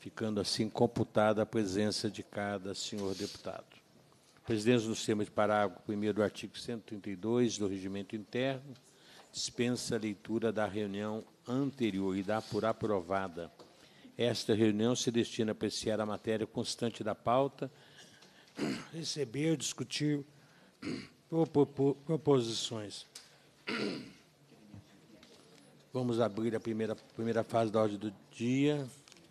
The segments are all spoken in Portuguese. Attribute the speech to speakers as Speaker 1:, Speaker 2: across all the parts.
Speaker 1: ficando assim computada a presença de cada senhor deputado. Presidente, do sistema de parágrafo 1 do artigo 132 do Regimento Interno, dispensa a leitura da reunião anterior e dá por aprovada. Esta reunião se destina a apreciar a matéria constante da pauta, receber, discutir proposições. Vamos abrir a primeira, primeira fase da ordem do dia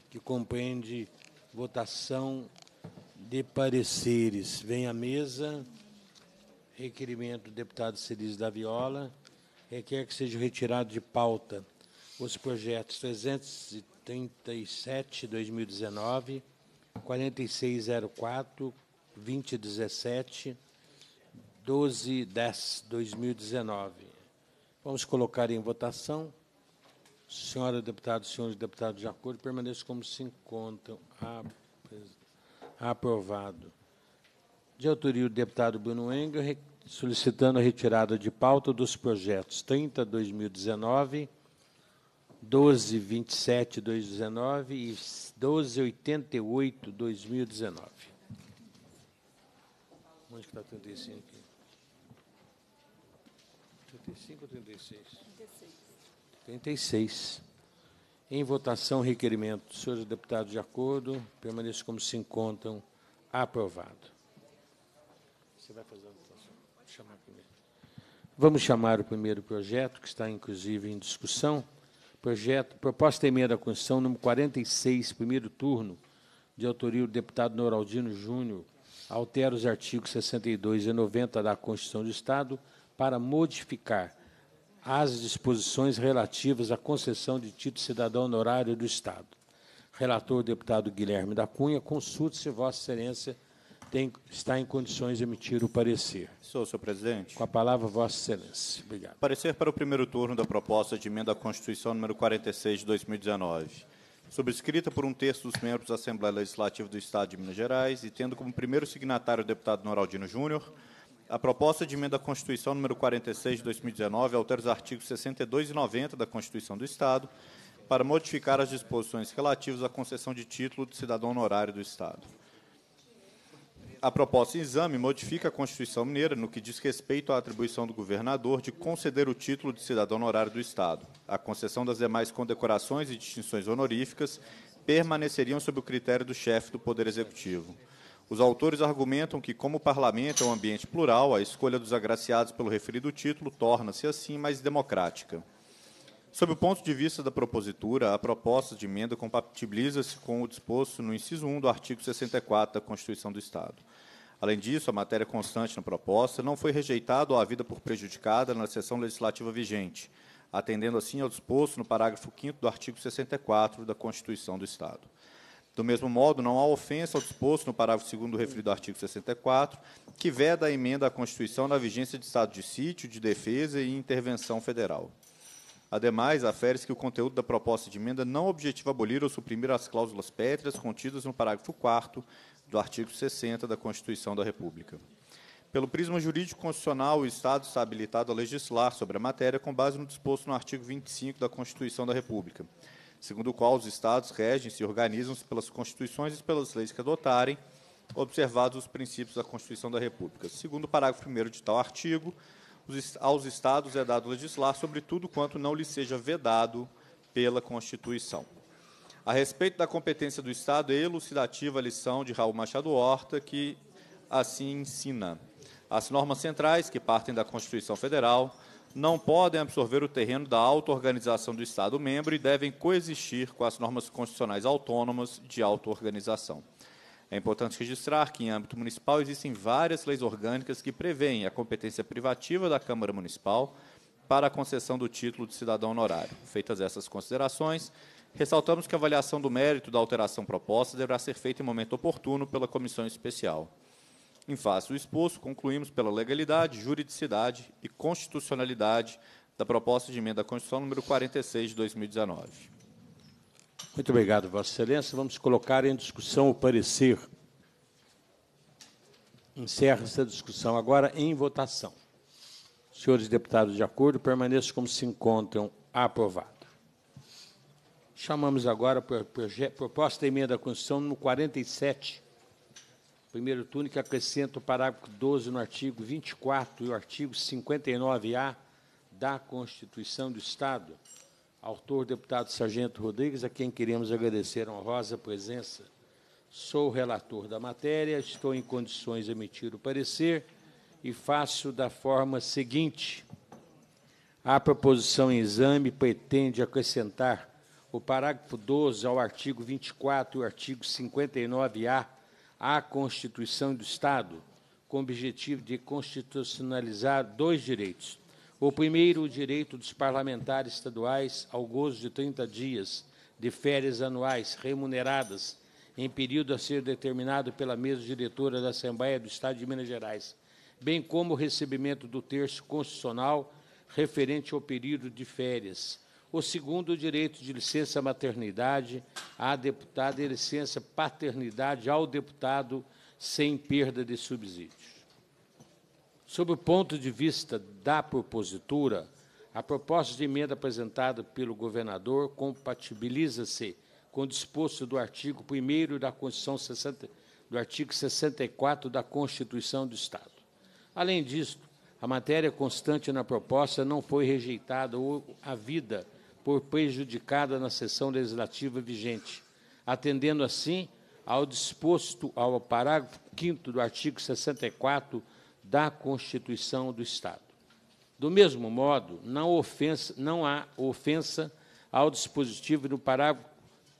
Speaker 1: que compreende votação de pareceres. Vem à mesa, requerimento do deputado Celis da Viola, requer que sejam retirados de pauta os projetos 337 2019, 4604 2017, 1210 2019. Vamos colocar em votação. Senhora deputada, senhores deputados, de acordo, permaneço como se encontram. Aprovado. De autoria do deputado Bruno Engel, solicitando a retirada de pauta dos projetos 30 2019, 1227 2019 e 1288 2019. Onde está 35 aqui? 35 ou 36? 86. Em votação, requerimento. Senhores deputados, de acordo, Permaneço como se encontram. Aprovado. Você vai fazer a votação? Pode chamar primeiro. Vamos chamar o primeiro projeto, que está inclusive em discussão. Projeto, proposta de emenda à Constituição número 46, primeiro turno, de autoria do deputado Noraldino Júnior, altera os artigos 62 e 90 da Constituição do Estado para modificar às disposições relativas à concessão de título cidadão honorário do Estado. Relator, deputado Guilherme da Cunha, consulte se Vossa Excelência tem, está em condições de emitir o parecer. Sou, senhor presidente. Com a palavra, Vossa Excelência.
Speaker 2: Obrigado. Parecer para o primeiro turno da proposta de emenda à Constituição número 46 de 2019. Subscrita por um terço dos membros da Assembleia Legislativa do Estado de Minas Gerais e tendo como primeiro signatário o deputado Noraldino Júnior, a proposta de emenda à Constituição número 46 de 2019 altera os artigos 62 e 90 da Constituição do Estado para modificar as disposições relativas à concessão de título de cidadão honorário do Estado. A proposta em exame modifica a Constituição Mineira no que diz respeito à atribuição do governador de conceder o título de cidadão honorário do Estado. A concessão das demais condecorações e distinções honoríficas permaneceriam sob o critério do chefe do Poder Executivo. Os autores argumentam que, como o parlamento é um ambiente plural, a escolha dos agraciados pelo referido título torna-se, assim, mais democrática. Sob o ponto de vista da propositura, a proposta de emenda compatibiliza-se com o disposto no inciso 1 do artigo 64 da Constituição do Estado. Além disso, a matéria constante na proposta não foi rejeitada ou havida por prejudicada na sessão legislativa vigente, atendendo assim ao disposto no parágrafo 5 do artigo 64 da Constituição do Estado. Do mesmo modo, não há ofensa ao disposto no parágrafo 2 do referido artigo 64, que veda a emenda à Constituição na vigência de estado de sítio, de defesa e intervenção federal. Ademais, afere-se que o conteúdo da proposta de emenda não objetiva abolir ou suprimir as cláusulas pétreas contidas no parágrafo 4 do artigo 60 da Constituição da República. Pelo prisma jurídico constitucional, o Estado está habilitado a legislar sobre a matéria com base no disposto no artigo 25 da Constituição da República segundo o qual os Estados regem-se e organizam-se pelas constituições e pelas leis que adotarem, observados os princípios da Constituição da República. Segundo o parágrafo 1 de tal artigo, aos Estados é dado legislar sobre tudo quanto não lhe seja vedado pela Constituição. A respeito da competência do Estado, é elucidativa a lição de Raul Machado Horta, que assim ensina. As normas centrais, que partem da Constituição Federal, não podem absorver o terreno da autoorganização do Estado membro e devem coexistir com as normas constitucionais autônomas de autoorganização. É importante registrar que, em âmbito municipal, existem várias leis orgânicas que prevêem a competência privativa da Câmara Municipal para a concessão do título de cidadão honorário. Feitas essas considerações, ressaltamos que a avaliação do mérito da alteração proposta deverá ser feita em momento oportuno pela comissão especial. Em face do exposto, concluímos pela legalidade, juridicidade e constitucionalidade da proposta de emenda à Constituição número 46 de 2019.
Speaker 1: Muito obrigado, Vossa Excelência. Vamos colocar em discussão o parecer. Encerra-se a discussão agora em votação. Senhores deputados, de acordo, permaneçam como se encontram. Aprovado. Chamamos agora a proposta de emenda à Constituição número 47 Primeiro turno que acrescenta o parágrafo 12 no artigo 24 e o artigo 59-A da Constituição do Estado. Autor, deputado Sargento Rodrigues, a quem queremos agradecer a honrosa presença. Sou relator da matéria, estou em condições de emitir o parecer e faço da forma seguinte. A proposição em exame pretende acrescentar o parágrafo 12 ao artigo 24 e o artigo 59-A à Constituição do Estado, com o objetivo de constitucionalizar dois direitos. O primeiro, o direito dos parlamentares estaduais ao gozo de 30 dias de férias anuais remuneradas em período a ser determinado pela mesa diretora da Assembleia do Estado de Minas Gerais, bem como o recebimento do terço constitucional referente ao período de férias o segundo, o direito de licença maternidade à deputada e licença paternidade ao deputado sem perda de subsídios. Sob o ponto de vista da propositura, a proposta de emenda apresentada pelo governador compatibiliza-se com o disposto do artigo 1 da Constituição 60, do artigo 64 da Constituição do Estado. Além disso, a matéria constante na proposta não foi rejeitada ou a vida por prejudicada na sessão legislativa vigente, atendendo assim ao disposto ao parágrafo 5 do artigo 64 da Constituição do Estado. Do mesmo modo, não, ofensa, não há ofensa ao dispositivo no parágrafo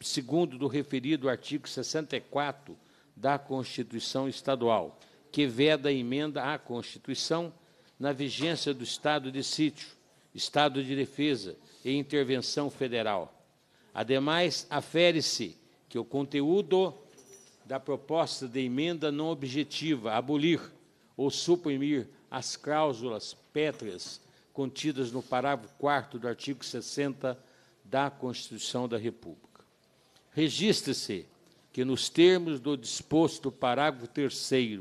Speaker 1: 2 do referido artigo 64 da Constituição Estadual, que veda a emenda à Constituição na vigência do estado de sítio, estado de defesa, e intervenção federal. Ademais, afere-se que o conteúdo da proposta de emenda não objetiva abolir ou suprimir as cláusulas pétreas contidas no parágrafo 4 do artigo 60 da Constituição da República. registra se que, nos termos do disposto parágrafo 3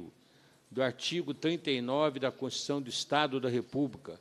Speaker 1: do artigo 39 da Constituição do Estado da República,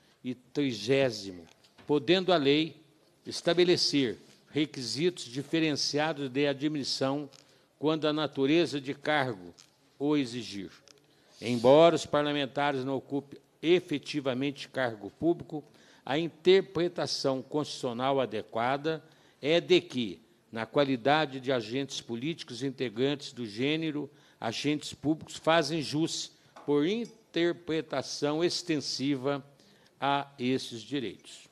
Speaker 1: e 30, podendo a lei estabelecer requisitos diferenciados de admissão quando a natureza de cargo o exigir. Embora os parlamentares não ocupem efetivamente cargo público, a interpretação constitucional adequada é de que, na qualidade de agentes políticos integrantes do gênero, agentes públicos fazem jus, por interpretação extensiva, a esses direitos.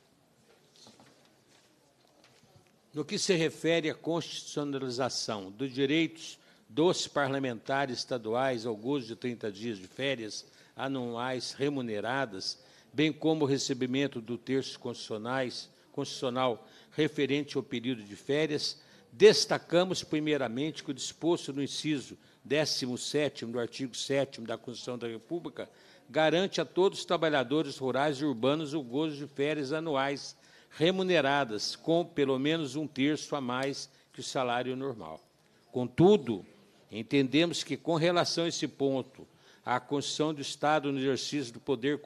Speaker 1: No que se refere à constitucionalização dos direitos dos parlamentares estaduais ao gozo de 30 dias de férias anuais remuneradas, bem como o recebimento do terço constitucional referente ao período de férias, destacamos primeiramente que o disposto no inciso 17 do artigo 7 da Constituição da República garante a todos os trabalhadores rurais e urbanos o gozo de férias anuais remuneradas com pelo menos um terço a mais que o salário normal. Contudo, entendemos que, com relação a esse ponto, a Constituição do Estado no exercício do poder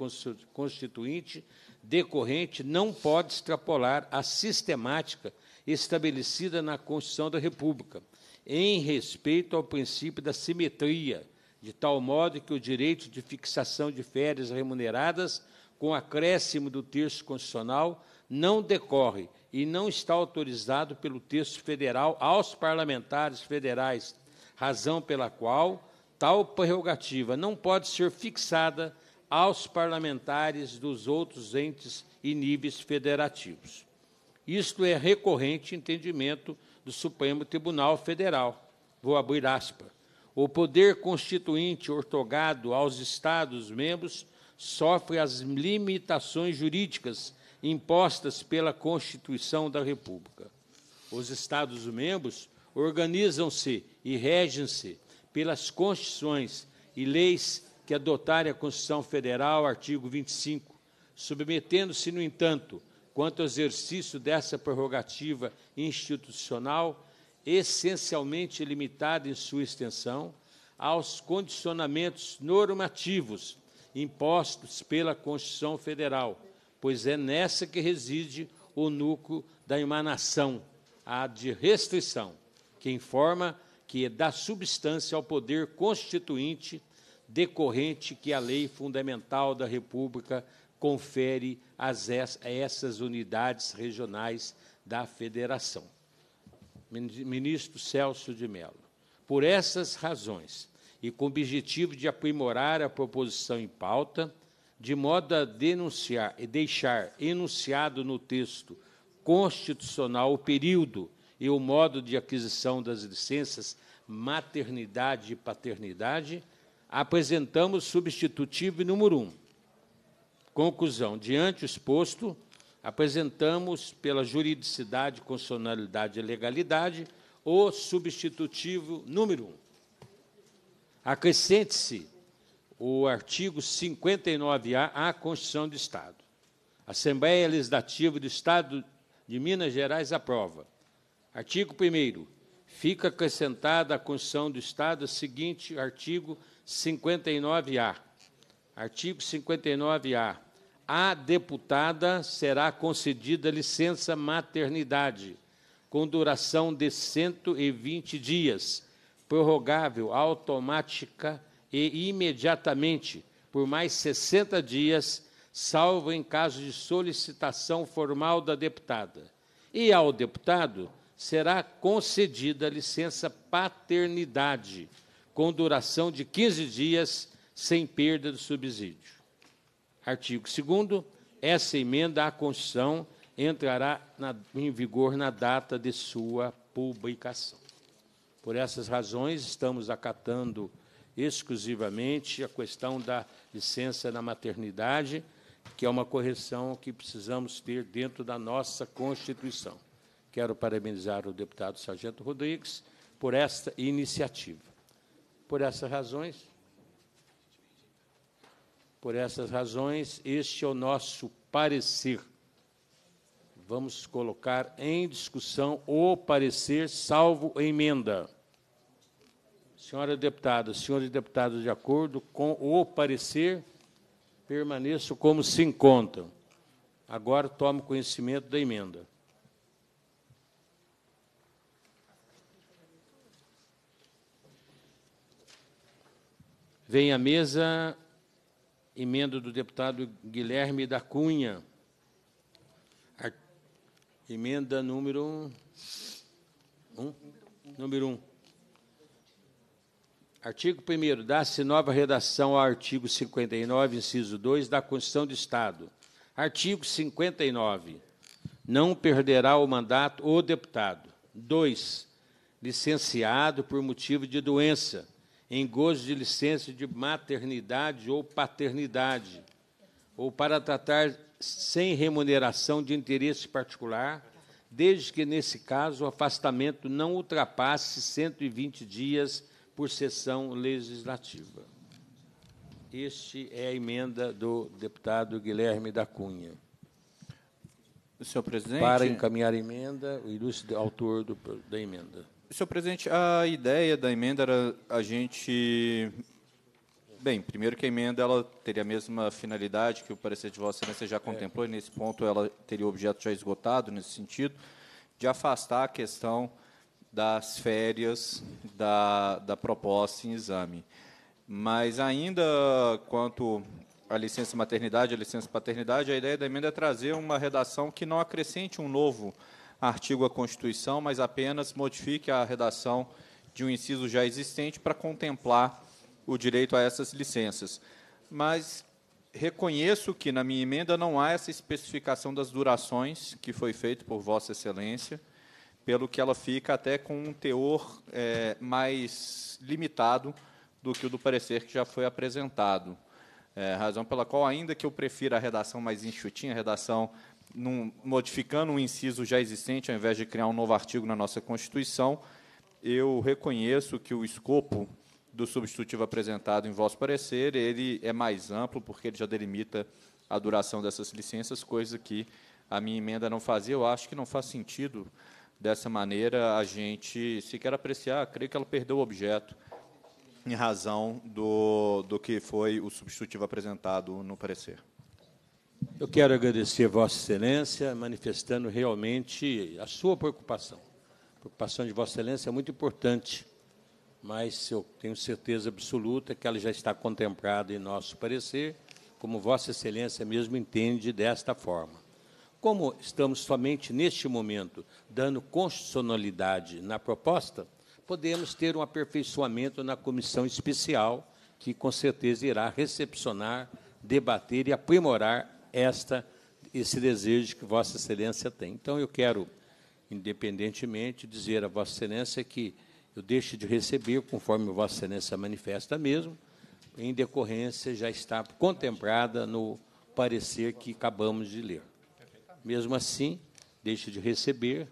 Speaker 1: constituinte decorrente não pode extrapolar a sistemática estabelecida na Constituição da República, em respeito ao princípio da simetria de tal modo que o direito de fixação de férias remuneradas, com acréscimo do texto constitucional, não decorre e não está autorizado pelo texto federal aos parlamentares federais, razão pela qual tal prerrogativa não pode ser fixada aos parlamentares dos outros entes e níveis federativos. Isto é recorrente entendimento do Supremo Tribunal Federal. Vou abrir aspas o poder constituinte ortogado aos Estados-membros sofre as limitações jurídicas impostas pela Constituição da República. Os Estados-membros organizam-se e regem-se pelas Constituições e leis que adotarem a Constituição Federal, artigo 25, submetendo-se, no entanto, quanto ao exercício dessa prerrogativa institucional essencialmente limitada em sua extensão aos condicionamentos normativos impostos pela Constituição Federal, pois é nessa que reside o núcleo da emanação, a de restrição, que informa que é dá substância ao poder constituinte decorrente que a lei fundamental da República confere a essas unidades regionais da Federação ministro Celso de Mello. Por essas razões, e com o objetivo de aprimorar a proposição em pauta, de modo a denunciar e deixar enunciado no texto constitucional o período e o modo de aquisição das licenças maternidade e paternidade, apresentamos substitutivo número 1. Um. Conclusão: diante exposto, apresentamos, pela juridicidade, constitucionalidade e legalidade, o substitutivo número 1. Um. Acrescente-se o artigo 59-A à Constituição do Estado. A Assembleia Legislativa do Estado de Minas Gerais aprova. Artigo 1 Fica acrescentada à Constituição do Estado o seguinte artigo 59-A. Artigo 59-A à deputada será concedida licença maternidade, com duração de 120 dias, prorrogável automática e imediatamente, por mais 60 dias, salvo em caso de solicitação formal da deputada. E ao deputado será concedida licença paternidade, com duração de 15 dias, sem perda do subsídio. Artigo 2 essa emenda à Constituição entrará na, em vigor na data de sua publicação. Por essas razões, estamos acatando exclusivamente a questão da licença na maternidade, que é uma correção que precisamos ter dentro da nossa Constituição. Quero parabenizar o deputado Sargento Rodrigues por esta iniciativa. Por essas razões, por essas razões, este é o nosso parecer. Vamos colocar em discussão o parecer, salvo emenda. Senhora deputada, senhores deputados, de acordo com o parecer, permaneço como se encontram. Agora tomo conhecimento da emenda. Vem à mesa emenda do deputado Guilherme da Cunha. A emenda número 1. Um? Número 1. Um. Artigo 1 Dá-se nova redação ao artigo 59, inciso 2 da Constituição do Estado. Artigo 59. Não perderá o mandato o deputado. 2. Licenciado por motivo de doença em gozo de licença de maternidade ou paternidade, ou para tratar sem remuneração de interesse particular, desde que, nesse caso, o afastamento não ultrapasse 120 dias por sessão legislativa. Este é a emenda do deputado Guilherme da Cunha. Senhor presidente. Para encaminhar
Speaker 2: a emenda, o ilustre autor do, da emenda. Senhor presidente, a ideia da emenda era a gente. Bem, primeiro que a emenda ela teria a mesma finalidade que o parecer de Vossa Excelência já contemplou, e nesse ponto ela teria o objeto já esgotado, nesse sentido, de afastar a questão das férias da, da proposta em exame. Mas ainda quanto à licença maternidade, à licença paternidade, a ideia da emenda é trazer uma redação que não acrescente um novo artigo à Constituição, mas apenas modifique a redação de um inciso já existente para contemplar o direito a essas licenças. Mas reconheço que na minha emenda não há essa especificação das durações que foi feito por Vossa Excelência, pelo que ela fica até com um teor é, mais limitado do que o do parecer que já foi apresentado. É, razão pela qual, ainda que eu prefira a redação mais enxutinha, a redação num, modificando um inciso já existente, ao invés de criar um novo artigo na nossa Constituição, eu reconheço que o escopo do substitutivo apresentado em vosso parecer, ele é mais amplo, porque ele já delimita a duração dessas licenças, coisa que a minha emenda não fazia. Eu acho que não faz sentido, dessa maneira, a gente sequer apreciar. Creio que ela perdeu o objeto em razão do, do que foi o substitutivo apresentado no parecer. Eu quero agradecer Vossa Excelência, manifestando realmente
Speaker 1: a sua preocupação. A preocupação de Vossa Excelência é muito importante, mas eu tenho certeza absoluta que ela já está contemplada em nosso parecer, como Vossa Excelência mesmo entende desta forma. Como estamos somente neste momento dando constitucionalidade na proposta, podemos ter um aperfeiçoamento na comissão especial, que com certeza irá recepcionar, debater e aprimorar esta esse desejo que Vossa Excelência tem. Então, eu quero, independentemente, dizer a Vossa Excelência que eu deixo de receber, conforme Vossa Excelência manifesta mesmo, em decorrência já está contemplada no parecer que acabamos de ler. Mesmo assim, deixo de receber,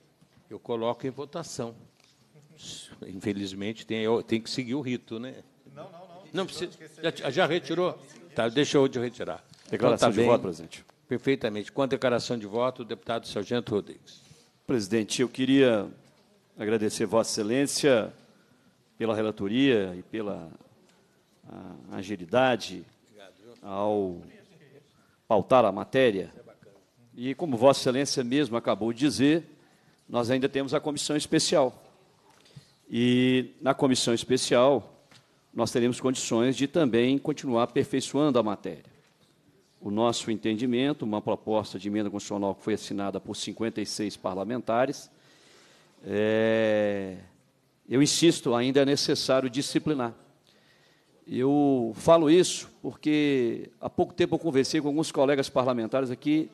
Speaker 1: eu coloco em votação. Infelizmente, tem, tem que seguir o rito, né? Não, não, não. não precisa, já, já retirou? Tá, deixou de retirar. Declaração de então, tá voto, presidente. Perfeitamente. Com a declaração de voto, o deputado Sargento Rodrigues.
Speaker 3: Presidente, eu queria agradecer Vossa Excelência pela relatoria e pela ah, agilidade ao pautar a matéria. E como Vossa Excelência mesmo acabou de dizer, nós ainda temos a comissão especial. E na comissão especial, nós teremos condições de também continuar aperfeiçoando a matéria o nosso entendimento, uma proposta de emenda constitucional que foi assinada por 56 parlamentares. É, eu insisto, ainda é necessário disciplinar. Eu falo isso porque há pouco tempo eu conversei com alguns colegas parlamentares aqui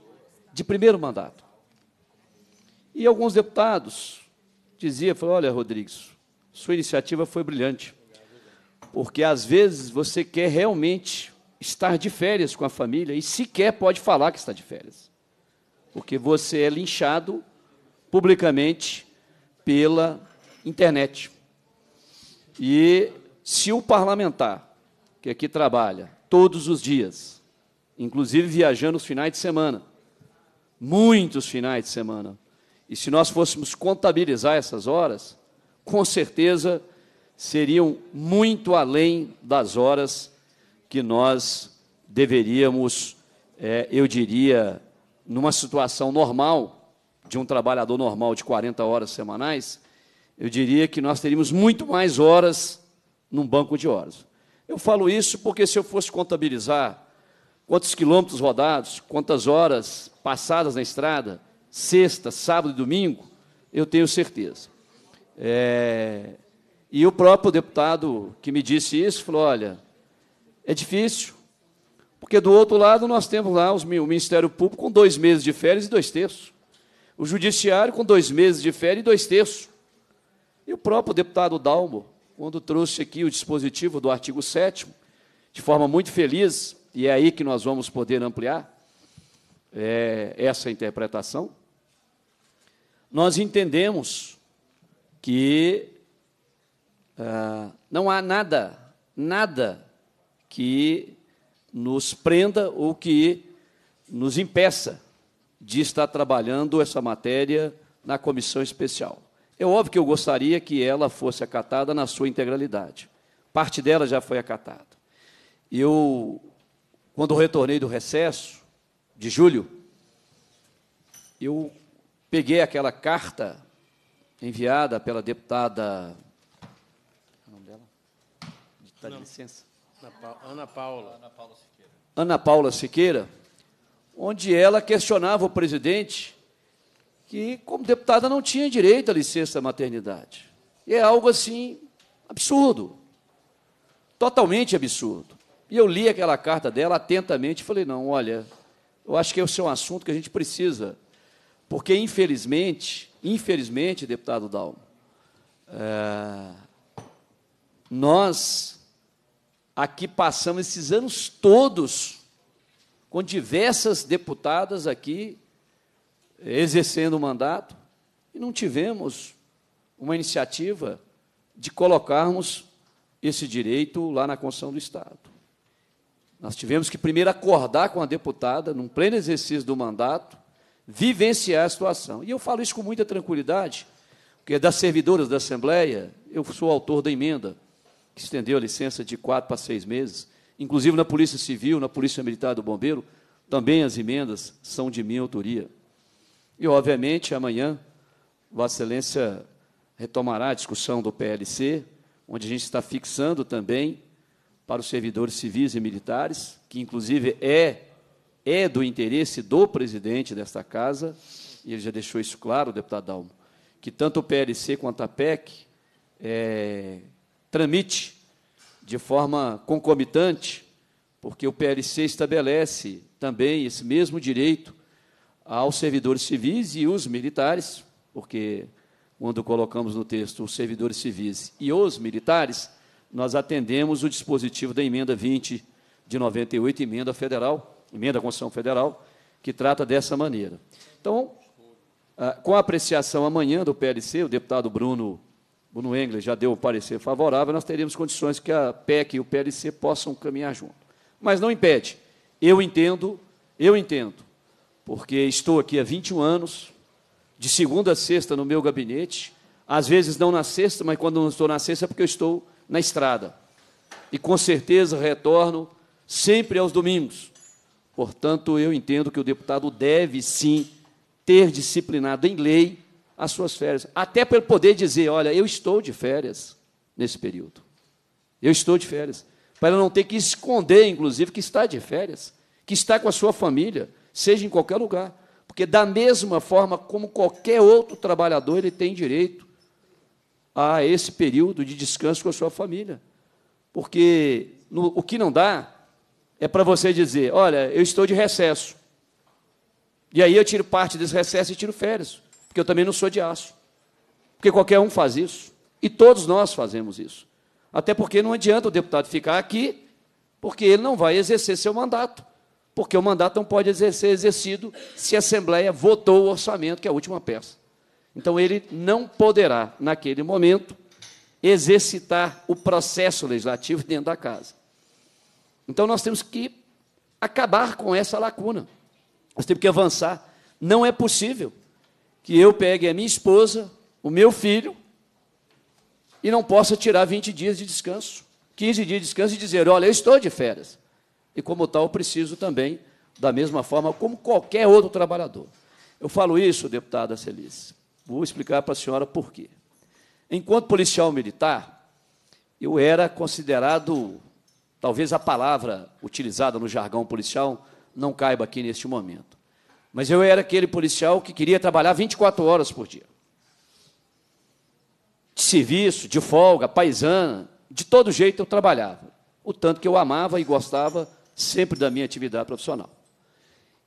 Speaker 3: de primeiro mandato. E alguns deputados diziam, falou, olha, Rodrigues, sua iniciativa foi brilhante, porque às vezes você quer realmente estar de férias com a família e sequer pode falar que está de férias, porque você é linchado publicamente pela internet. E se o parlamentar que aqui trabalha todos os dias, inclusive viajando os finais de semana, muitos finais de semana, e se nós fôssemos contabilizar essas horas, com certeza seriam muito além das horas que nós deveríamos, é, eu diria, numa situação normal, de um trabalhador normal de 40 horas semanais, eu diria que nós teríamos muito mais horas num banco de horas. Eu falo isso porque se eu fosse contabilizar quantos quilômetros rodados, quantas horas passadas na estrada, sexta, sábado e domingo, eu tenho certeza. É... E o próprio deputado que me disse isso falou: olha, é difícil. Porque do outro lado nós temos lá os, o Ministério Público com dois meses de férias e dois terços. O Judiciário com dois meses de férias e dois terços. E o próprio deputado Dalmo, quando trouxe aqui o dispositivo do artigo 7 de forma muito feliz, e é aí que nós vamos poder ampliar é, essa interpretação, nós entendemos que ah, não há nada, nada que nos prenda ou que nos impeça de estar trabalhando essa matéria na comissão especial. É óbvio que eu gostaria que ela fosse acatada na sua integralidade. Parte dela já foi acatada. Eu, quando retornei do recesso de julho, eu peguei aquela carta enviada pela deputada.
Speaker 1: É o nome dela? Está licença. Ana Paula. Ana Paula Siqueira.
Speaker 3: Ana Paula Siqueira, onde ela questionava o presidente que, como deputada, não tinha direito à licença maternidade. E é algo assim absurdo. Totalmente absurdo. E eu li aquela carta dela atentamente e falei: não, olha, eu acho que esse é um assunto que a gente precisa. Porque, infelizmente, infelizmente, deputado Dalmo, é, nós aqui passamos esses anos todos com diversas deputadas aqui exercendo o mandato e não tivemos uma iniciativa de colocarmos esse direito lá na Constituição do Estado. Nós tivemos que primeiro acordar com a deputada, num pleno exercício do mandato, vivenciar a situação. E eu falo isso com muita tranquilidade, porque é das servidoras da Assembleia, eu sou autor da emenda que estendeu a licença de quatro para seis meses, inclusive na Polícia Civil, na Polícia Militar do Bombeiro, também as emendas são de minha autoria. E, obviamente, amanhã, Vossa Excelência retomará a discussão do PLC, onde a gente está fixando também para os servidores civis e militares, que inclusive é, é do interesse do presidente desta casa, e ele já deixou isso claro, deputado Dalmo, que tanto o PLC quanto a PEC é, tramite de forma concomitante, porque o PLC estabelece também esse mesmo direito aos servidores civis e os militares, porque quando colocamos no texto os servidores civis e os militares, nós atendemos o dispositivo da emenda 20 de 98, emenda federal, emenda à Constituição Federal, que trata dessa maneira. Então, ah, com a apreciação amanhã do PLC, o deputado Bruno Bruno New já deu o parecer favorável, nós teríamos condições que a PEC e o PLC possam caminhar junto. Mas não impede. Eu entendo, eu entendo, porque estou aqui há 21 anos, de segunda a sexta no meu gabinete, às vezes não na sexta, mas quando não estou na sexta é porque eu estou na estrada. E com certeza retorno sempre aos domingos. Portanto, eu entendo que o deputado deve sim ter disciplinado em lei as suas férias. Até para ele poder dizer: olha, eu estou de férias nesse período. Eu estou de férias. Para ela não ter que esconder, inclusive, que está de férias, que está com a sua família, seja em qualquer lugar. Porque, da mesma forma como qualquer outro trabalhador, ele tem direito a esse período de descanso com a sua família. Porque no, o que não dá é para você dizer: olha, eu estou de recesso. E aí eu tiro parte desse recesso e tiro férias porque eu também não sou de aço. Porque qualquer um faz isso. E todos nós fazemos isso. Até porque não adianta o deputado ficar aqui, porque ele não vai exercer seu mandato. Porque o mandato não pode ser exercido se a Assembleia votou o orçamento, que é a última peça. Então, ele não poderá, naquele momento, exercitar o processo legislativo dentro da casa. Então, nós temos que acabar com essa lacuna. Nós temos que avançar. Não é possível que eu pegue a minha esposa, o meu filho, e não possa tirar 20 dias de descanso, 15 dias de descanso e dizer: olha, eu estou de férias. E como tal, eu preciso também, da mesma forma como qualquer outro trabalhador. Eu falo isso, deputada Celice, vou explicar para a senhora por quê. Enquanto policial militar, eu era considerado, talvez a palavra utilizada no jargão policial não caiba aqui neste momento, mas eu era aquele policial que queria trabalhar 24 horas por dia. De serviço, de folga, paisana, de todo jeito eu trabalhava. O tanto que eu amava e gostava sempre da minha atividade profissional.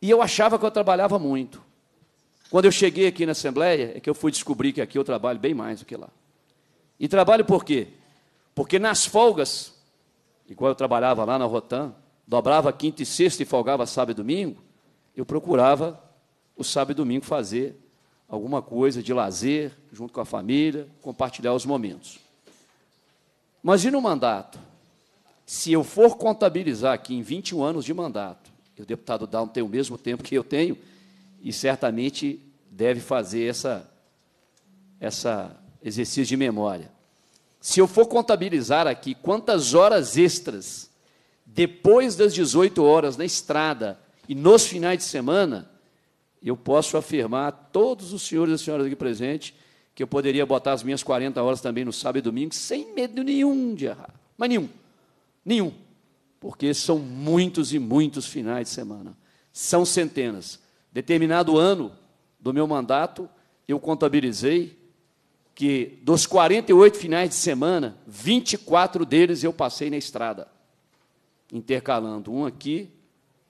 Speaker 3: E eu achava que eu trabalhava muito. Quando eu cheguei aqui na Assembleia, é que eu fui descobrir que aqui eu trabalho bem mais do que lá. E trabalho por quê? Porque nas folgas, igual eu trabalhava lá na Rotan, dobrava quinta e sexta e folgava sábado e domingo, eu procurava o sábado e domingo fazer alguma coisa de lazer, junto com a família, compartilhar os momentos. Imagina um mandato. Se eu for contabilizar aqui em 21 anos de mandato, o deputado Down tem o mesmo tempo que eu tenho, e certamente deve fazer essa, essa exercício de memória. Se eu for contabilizar aqui quantas horas extras depois das 18 horas na estrada e nos finais de semana, eu posso afirmar a todos os senhores e senhoras aqui presentes que eu poderia botar as minhas 40 horas também no sábado e domingo sem medo nenhum de errar. Mas nenhum. Nenhum. Porque são muitos e muitos finais de semana. São centenas. Determinado ano do meu mandato, eu contabilizei que dos 48 finais de semana, 24 deles eu passei na estrada, intercalando um aqui,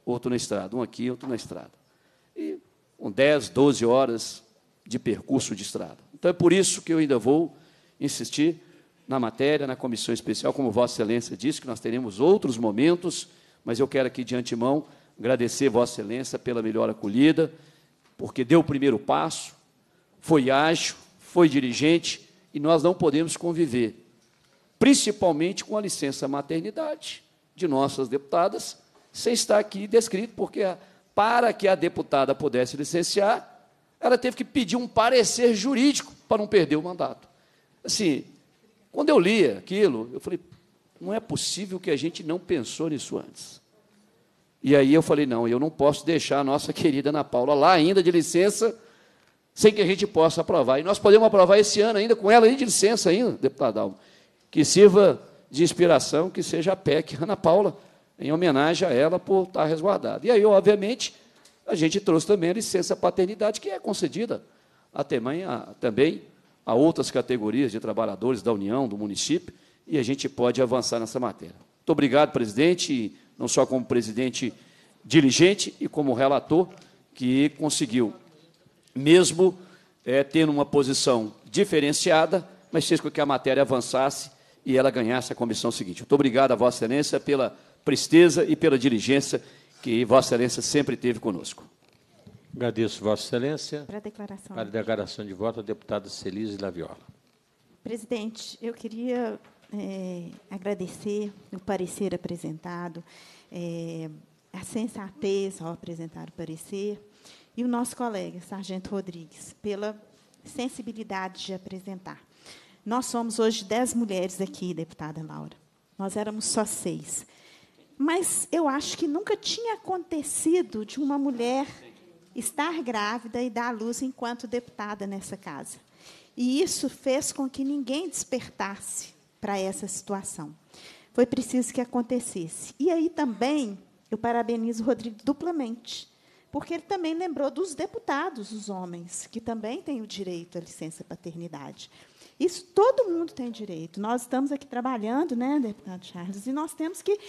Speaker 3: outro na estrada. Um aqui, outro na estrada. E com 10, 12 horas de percurso de estrada. Então é por isso que eu ainda vou insistir na matéria, na comissão especial, como Vossa Excelência disse, que nós teremos outros momentos, mas eu quero aqui de antemão agradecer Vossa Excelência pela melhor acolhida, porque deu o primeiro passo, foi ágil, foi dirigente, e nós não podemos conviver, principalmente com a licença maternidade de nossas deputadas, sem estar aqui descrito, porque para que a deputada pudesse licenciar, ela teve que pedir um parecer jurídico para não perder o mandato. Assim, quando eu li aquilo, eu falei, não é possível que a gente não pensou nisso antes. E aí eu falei, não, eu não posso deixar a nossa querida Ana Paula lá ainda de licença, sem que a gente possa aprovar. E nós podemos aprovar esse ano ainda, com ela aí de licença ainda, deputada Almo, que sirva de inspiração, que seja a PEC, Ana Paula, em homenagem a ela por estar resguardada. E aí, obviamente, a gente trouxe também a licença paternidade, que é concedida a também, a, também a outras categorias de trabalhadores da União, do município, e a gente pode avançar nessa matéria. Muito obrigado, presidente, não só como presidente diligente e como relator, que conseguiu, mesmo é, tendo uma posição diferenciada, mas fez com que a matéria avançasse e ela ganhasse a comissão seguinte. Muito obrigado a Vossa Excelência pela presteza e pela diligência que Vossa Excelência sempre teve conosco. Agradeço, Vossa Excelência.
Speaker 1: Para a
Speaker 4: declaração. Para a
Speaker 3: declaração de voto,
Speaker 1: a deputada Celise Laviola.
Speaker 4: Presidente, eu queria é, agradecer o parecer apresentado, é, a sensatez ao apresentar o parecer, e o nosso colega, Sargento Rodrigues, pela sensibilidade de apresentar. Nós somos hoje dez mulheres aqui, deputada Laura. Nós éramos só seis. Mas eu acho que nunca tinha acontecido de uma mulher estar grávida e dar à luz enquanto deputada nessa casa. E isso fez com que ninguém despertasse para essa situação. Foi preciso que acontecesse. E aí também eu parabenizo o Rodrigo duplamente, porque ele também lembrou dos deputados, os homens, que também têm o direito à licença paternidade. Isso todo mundo tem direito. Nós estamos aqui trabalhando, né, deputado Charles, e nós temos que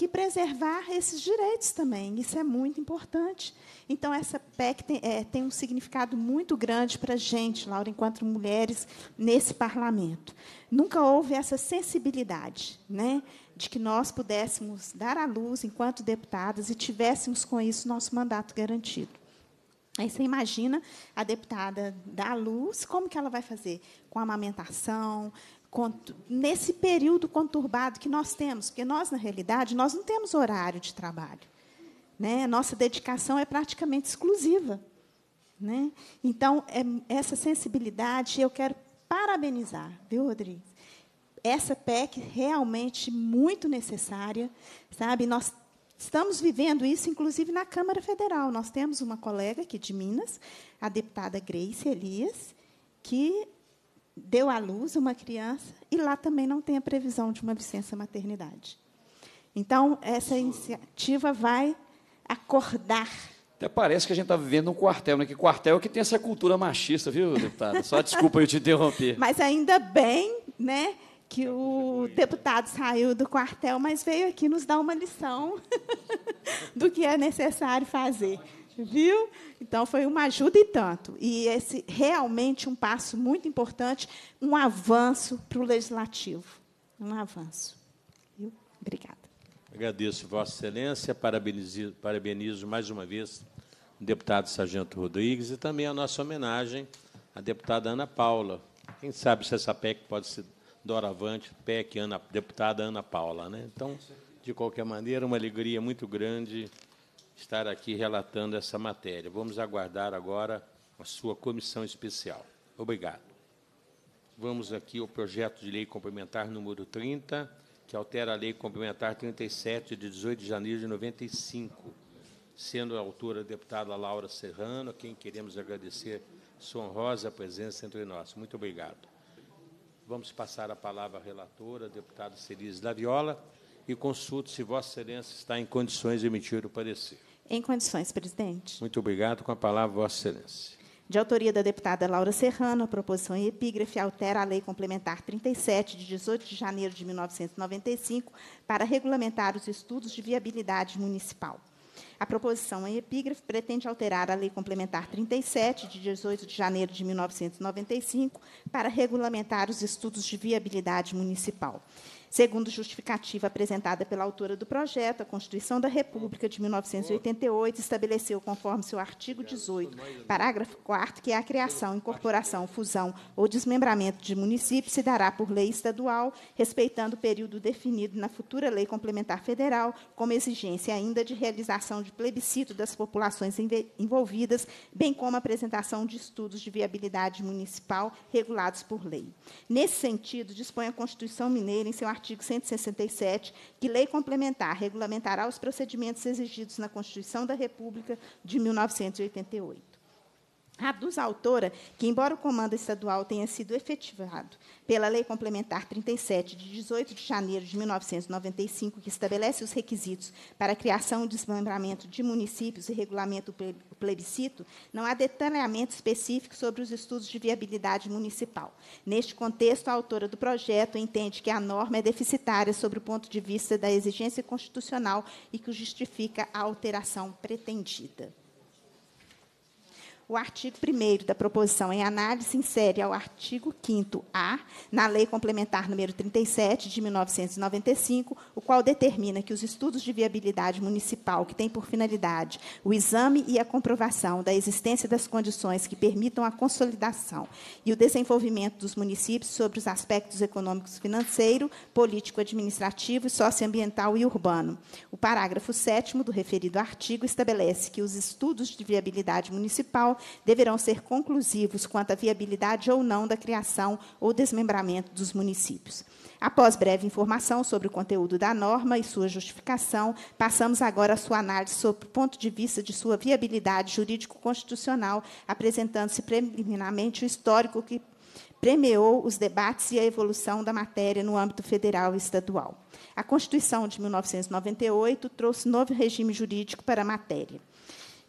Speaker 4: que preservar esses direitos também. Isso é muito importante. Então, essa PEC tem, é, tem um significado muito grande para a gente, Laura, enquanto mulheres nesse parlamento. Nunca houve essa sensibilidade né, de que nós pudéssemos dar à luz, enquanto deputadas, e tivéssemos com isso nosso mandato garantido. Aí você imagina a deputada da luz, como que ela vai fazer? Com a amamentação, com, nesse período conturbado que nós temos, porque nós, na realidade, nós não temos horário de trabalho. Né? Nossa dedicação é praticamente exclusiva. Né? Então, é, essa sensibilidade eu quero parabenizar, viu, Rodrigo? Essa PEC realmente muito necessária, sabe? Nós Estamos vivendo isso, inclusive, na Câmara Federal. Nós temos uma colega aqui de Minas, a deputada Grace Elias, que deu à luz uma criança e lá também não tem a previsão de uma licença maternidade. Então, essa iniciativa vai acordar.
Speaker 3: Até parece que a gente está vivendo um quartel, né? Que quartel é que tem essa cultura machista, viu, deputada? Só desculpa eu te interromper.
Speaker 4: Mas ainda bem, né? que o deputado saiu do quartel, mas veio aqui nos dar uma lição do que é necessário fazer. Viu? Então foi uma ajuda e tanto. E esse realmente um passo muito importante, um avanço para o legislativo. Um avanço. Viu?
Speaker 1: Obrigada. Agradeço, Vossa Excelência, parabenizo, parabenizo mais uma vez o deputado Sargento Rodrigues e também a nossa homenagem à deputada Ana Paula. Quem sabe se essa PEC pode ser Doravante, PEC, Ana, deputada Ana Paula. Né? Então, de qualquer maneira, uma alegria muito grande estar aqui relatando essa matéria. Vamos aguardar agora a sua comissão especial. Obrigado. Vamos aqui ao projeto de lei complementar número 30, que altera a lei complementar 37 de 18 de janeiro de 95, sendo a autora a deputada Laura Serrano, a quem queremos agradecer sua honrosa presença entre nós. Muito obrigado. Vamos passar a palavra à relatora, deputada Celis Laviola, e consulto se Vossa Excelência está em condições de emitir o parecer.
Speaker 4: Em condições, presidente.
Speaker 1: Muito obrigado. Com a palavra, Vossa Excelência.
Speaker 4: De autoria da deputada Laura Serrano, a proposição em epígrafe altera a Lei Complementar 37, de 18 de janeiro de 1995, para regulamentar os estudos de viabilidade municipal. A proposição em epígrafe pretende alterar a Lei Complementar 37, de 18 de janeiro de 1995, para regulamentar os estudos de viabilidade municipal. Segundo justificativa apresentada pela autora do projeto, a Constituição da República de 1988 estabeleceu, conforme seu artigo 18, parágrafo 4, que a criação, incorporação, fusão ou desmembramento de município se dará por lei estadual, respeitando o período definido na futura lei complementar federal, como exigência ainda de realização de plebiscito das populações envolvidas, bem como apresentação de estudos de viabilidade municipal regulados por lei. Nesse sentido, dispõe a Constituição Mineira, em seu artigo artigo 167, que lei complementar regulamentará os procedimentos exigidos na Constituição da República de 1988. Aduz a autora que, embora o comando estadual tenha sido efetivado pela Lei Complementar 37, de 18 de janeiro de 1995, que estabelece os requisitos para a criação e desmembramento de municípios e regulamento o plebiscito, não há detalhamento específico sobre os estudos de viabilidade municipal. Neste contexto, a autora do projeto entende que a norma é deficitária sobre o ponto de vista da exigência constitucional e que justifica a alteração pretendida o artigo 1 da proposição em análise insere ao artigo 5 A, na Lei Complementar número 37 de 1995, o qual determina que os estudos de viabilidade municipal que têm por finalidade o exame e a comprovação da existência das condições que permitam a consolidação e o desenvolvimento dos municípios sobre os aspectos econômicos, financeiro, político, administrativo, socioambiental e urbano. O parágrafo 7 do referido artigo estabelece que os estudos de viabilidade municipal deverão ser conclusivos quanto à viabilidade ou não da criação ou desmembramento dos municípios. Após breve informação sobre o conteúdo da norma e sua justificação, passamos agora à sua análise sobre o ponto de vista de sua viabilidade jurídico-constitucional, apresentando-se preliminarmente o histórico que premiou os debates e a evolução da matéria no âmbito federal e estadual. A Constituição de 1998 trouxe novo regime jurídico para a matéria.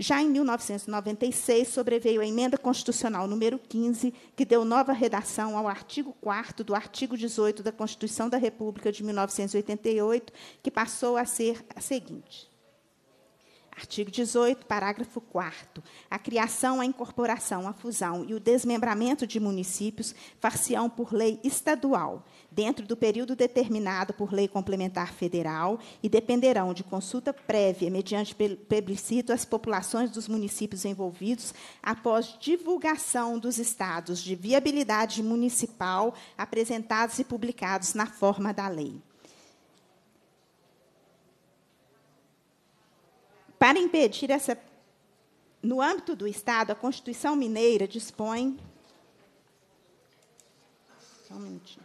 Speaker 4: Já em 1996, sobreveio a emenda constitucional número 15, que deu nova redação ao artigo 4 do artigo 18 da Constituição da República de 1988, que passou a ser a seguinte: Artigo 18, parágrafo 4 A criação, a incorporação, a fusão e o desmembramento de municípios far-se-ão por lei estadual, dentro do período determinado por lei complementar federal e dependerão de consulta prévia mediante plebiscito às populações dos municípios envolvidos após divulgação dos estados de viabilidade municipal apresentados e publicados na forma da lei. Para impedir essa. No âmbito do Estado, a Constituição Mineira dispõe. Só um minutinho.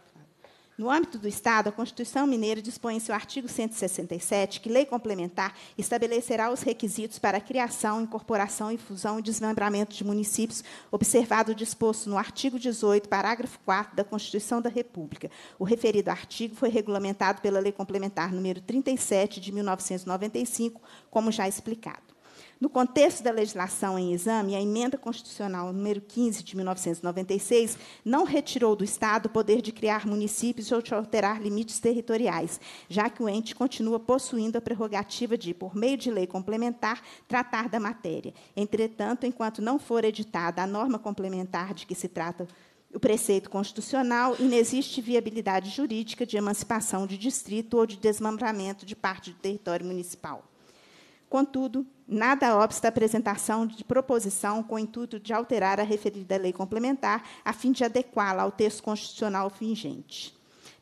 Speaker 4: No âmbito do Estado, a Constituição Mineira dispõe em seu artigo 167 que lei complementar estabelecerá os requisitos para a criação, incorporação e fusão e desmembramento de municípios, observado o disposto no artigo 18, parágrafo 4 da Constituição da República. O referido artigo foi regulamentado pela Lei Complementar número 37 de 1995, como já explicado. No contexto da legislação em exame, a emenda constitucional número 15 de 1996 não retirou do Estado o poder de criar municípios ou de alterar limites territoriais, já que o ente continua possuindo a prerrogativa de, por meio de lei complementar, tratar da matéria. Entretanto, enquanto não for editada a norma complementar de que se trata o preceito constitucional, inexiste viabilidade jurídica de emancipação de distrito ou de desmembramento de parte do território municipal. Contudo, Nada obsta a apresentação de proposição com o intuito de alterar a referida lei complementar, a fim de adequá-la ao texto constitucional vigente.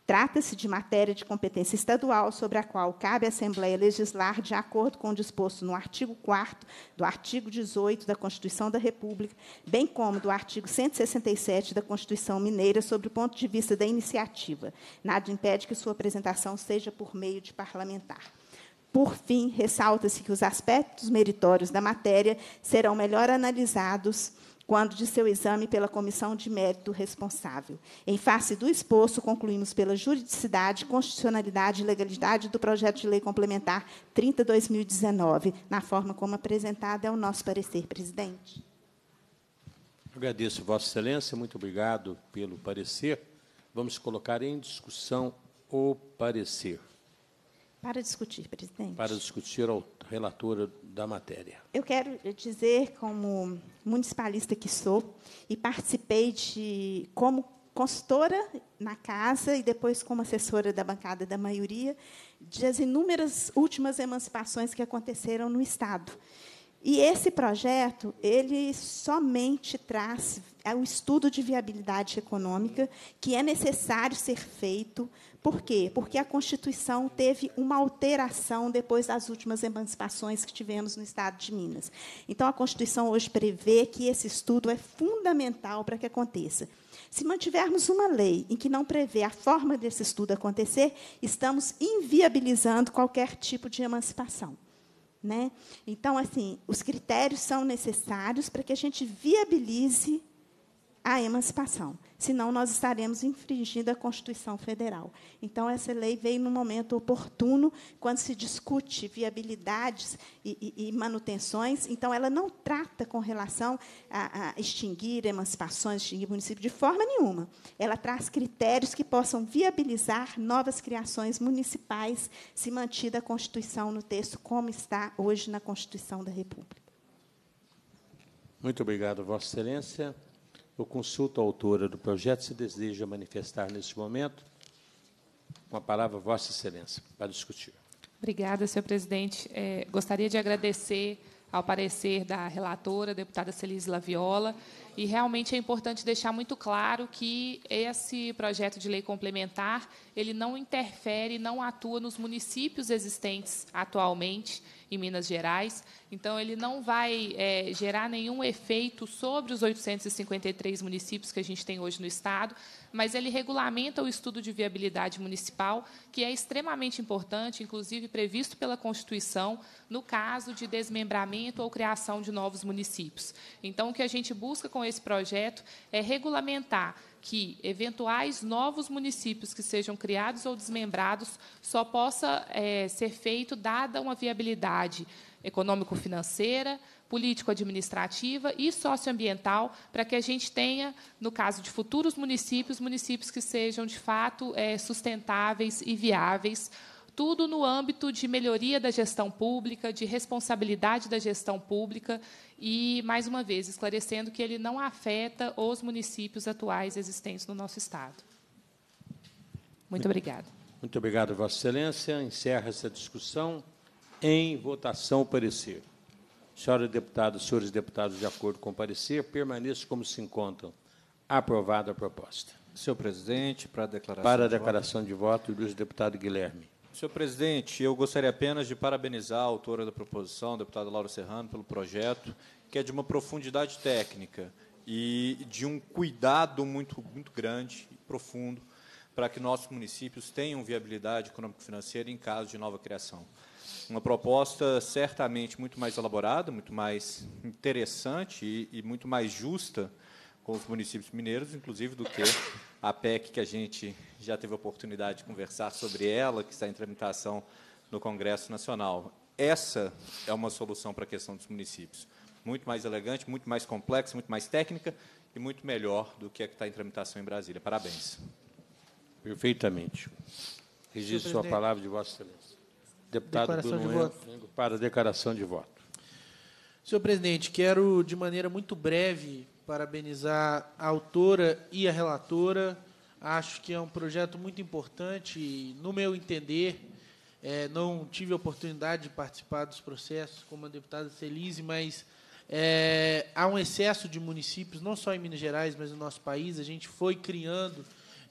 Speaker 4: Trata-se de matéria de competência estadual sobre a qual cabe à Assembleia legislar de acordo com o disposto no artigo 4 do artigo 18 da Constituição da República, bem como do artigo 167 da Constituição Mineira, sobre o ponto de vista da iniciativa. Nada impede que sua apresentação seja por meio de parlamentar. Por fim, ressalta-se que os aspectos meritórios da matéria serão melhor analisados quando de seu exame pela comissão de mérito responsável. Em face do exposto, concluímos pela juridicidade, constitucionalidade e legalidade do projeto de lei complementar 30/2019, na forma como apresentado é o nosso parecer, presidente.
Speaker 1: Agradeço, Vossa Excelência, muito obrigado pelo parecer. Vamos colocar em discussão o parecer.
Speaker 4: Para discutir, presidente. Para
Speaker 1: discutir ao relator da matéria.
Speaker 4: Eu quero dizer, como municipalista que sou, e participei de como consultora na casa e depois como assessora da bancada da maioria das inúmeras últimas emancipações que aconteceram no estado. E esse projeto, ele somente traz é um estudo de viabilidade econômica que é necessário ser feito. Por quê? Porque a Constituição teve uma alteração depois das últimas emancipações que tivemos no Estado de Minas. Então, a Constituição hoje prevê que esse estudo é fundamental para que aconteça. Se mantivermos uma lei em que não prevê a forma desse estudo acontecer, estamos inviabilizando qualquer tipo de emancipação. Né? Então, assim, os critérios são necessários para que a gente viabilize à emancipação. Senão, nós estaremos infringindo a Constituição Federal. Então, essa lei veio num momento oportuno, quando se discute viabilidades e, e, e manutenções. Então, ela não trata com relação a, a extinguir emancipações, extinguir município, de forma nenhuma. Ela traz critérios que possam viabilizar novas criações municipais, se mantida a Constituição no texto, como está hoje na Constituição da República.
Speaker 1: Muito obrigado, Vossa Excelência. Eu consulto a autora do projeto se deseja manifestar neste momento. Com a palavra, Vossa Excelência, para discutir.
Speaker 5: Obrigada, senhor presidente. É, gostaria de agradecer ao parecer da relatora, deputada Celise Laviola, e realmente é importante deixar muito claro que esse projeto de lei complementar, ele não interfere, não atua nos municípios existentes atualmente em Minas Gerais. Então, ele não vai é, gerar nenhum efeito sobre os 853 municípios que a gente tem hoje no Estado, mas ele regulamenta o estudo de viabilidade municipal, que é extremamente importante, inclusive previsto pela Constituição, no caso de desmembramento ou criação de novos municípios. Então, o que a gente busca com esse projeto é regulamentar que eventuais novos municípios que sejam criados ou desmembrados só possa é, ser feito dada uma viabilidade econômico-financeira, político-administrativa e socioambiental, para que a gente tenha, no caso de futuros municípios, municípios que sejam, de fato, é, sustentáveis e viáveis tudo no âmbito de melhoria da gestão pública, de responsabilidade da gestão pública e, mais uma vez, esclarecendo que ele não afeta os municípios atuais existentes no nosso Estado. Muito obrigada.
Speaker 1: Muito obrigado, Vossa Excelência. Encerra essa discussão. Em votação, o parecer. Senhora deputada, senhores deputados, de acordo com o parecer, permaneçam como se encontram. Aprovada a
Speaker 2: proposta. Senhor presidente, para a declaração. Para a declaração
Speaker 1: de voto, de voto deputado Guilherme.
Speaker 2: Senhor presidente, eu gostaria apenas de parabenizar a autora da proposição, a deputada Laura Serrano, pelo projeto, que é de uma profundidade técnica e de um cuidado muito, muito grande e profundo para que nossos municípios tenham viabilidade econômico-financeira em caso de nova criação. Uma proposta certamente muito mais elaborada, muito mais interessante e, e muito mais justa com os municípios mineiros, inclusive do que a PEC que a gente já teve a oportunidade de conversar sobre ela, que está em tramitação no Congresso Nacional. Essa é uma solução para a questão dos municípios. Muito mais elegante, muito mais complexa, muito mais técnica e muito melhor do que a que está em tramitação em Brasília. Parabéns. Perfeitamente. Registro sua palavra
Speaker 1: de Vossa Excelência. Deputado declaração Bruno de para a declaração de voto.
Speaker 6: Senhor presidente, quero, de maneira muito breve, parabenizar a autora e a relatora. Acho que é um projeto muito importante, no meu entender. É, não tive a oportunidade de participar dos processos como a deputada Celise, mas é, há um excesso de municípios, não só em Minas Gerais, mas no nosso país. A gente foi criando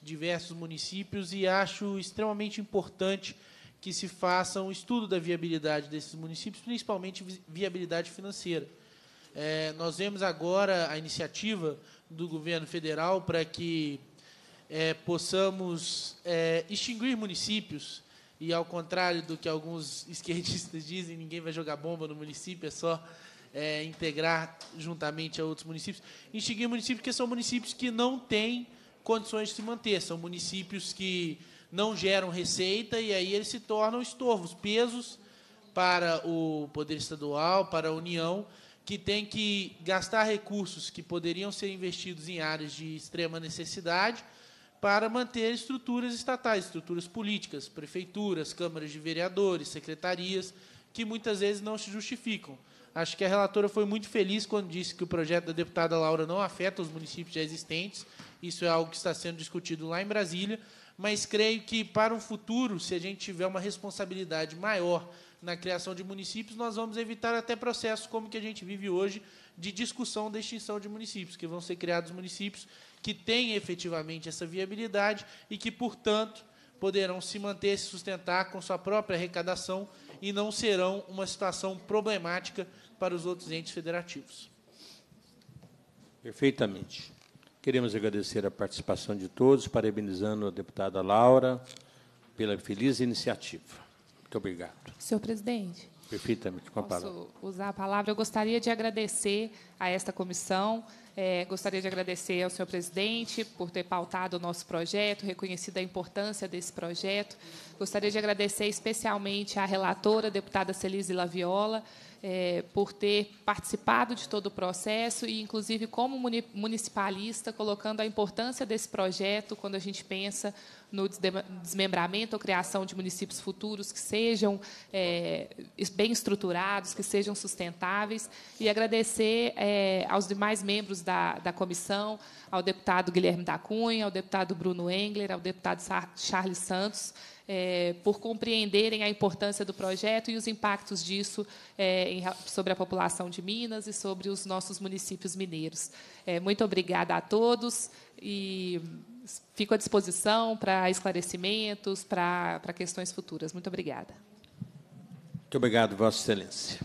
Speaker 6: diversos municípios e acho extremamente importante que se faça um estudo da viabilidade desses municípios, principalmente viabilidade financeira é, nós vemos agora a iniciativa do governo federal para que é, possamos é, extinguir municípios. E, ao contrário do que alguns esquerdistas dizem, ninguém vai jogar bomba no município, é só é, integrar juntamente a outros municípios. Extinguir municípios porque são municípios que não têm condições de se manter, são municípios que não geram receita e aí eles se tornam estorvos, pesos para o poder estadual, para a União, que tem que gastar recursos que poderiam ser investidos em áreas de extrema necessidade para manter estruturas estatais, estruturas políticas, prefeituras, câmaras de vereadores, secretarias, que muitas vezes não se justificam. Acho que a relatora foi muito feliz quando disse que o projeto da deputada Laura não afeta os municípios já existentes. Isso é algo que está sendo discutido lá em Brasília. Mas creio que, para um futuro, se a gente tiver uma responsabilidade maior na criação de municípios, nós vamos evitar até processos como que a gente vive hoje de discussão da extinção de municípios, que vão ser criados municípios que têm efetivamente essa viabilidade e que, portanto, poderão se manter, se sustentar com sua própria arrecadação e não serão uma situação problemática para os outros entes federativos.
Speaker 1: Perfeitamente. Queremos agradecer a participação de todos, parabenizando a deputada Laura pela feliz iniciativa. Muito obrigado.
Speaker 5: Senhor presidente.
Speaker 1: Perfeitamente, com a palavra.
Speaker 5: usar a palavra. Eu gostaria de agradecer a esta comissão, é, gostaria de agradecer ao senhor presidente por ter pautado o nosso projeto, reconhecido a importância desse projeto. Gostaria de agradecer especialmente à relatora, deputada Celise Laviola, é, por ter participado de todo o processo e, inclusive, como municipalista, colocando a importância desse projeto quando a gente pensa no desmembramento ou criação de municípios futuros que sejam é, bem estruturados, que sejam sustentáveis, e agradecer é, aos demais membros da, da comissão, ao deputado Guilherme da Cunha, ao deputado Bruno Engler, ao deputado Charles Santos, é, por compreenderem a importância do projeto e os impactos disso é, em, sobre a população de Minas e sobre os nossos municípios mineiros. É, muito obrigada a todos e fico à disposição para esclarecimentos, para, para questões futuras. Muito obrigada.
Speaker 1: Muito obrigado, Vossa Excelência.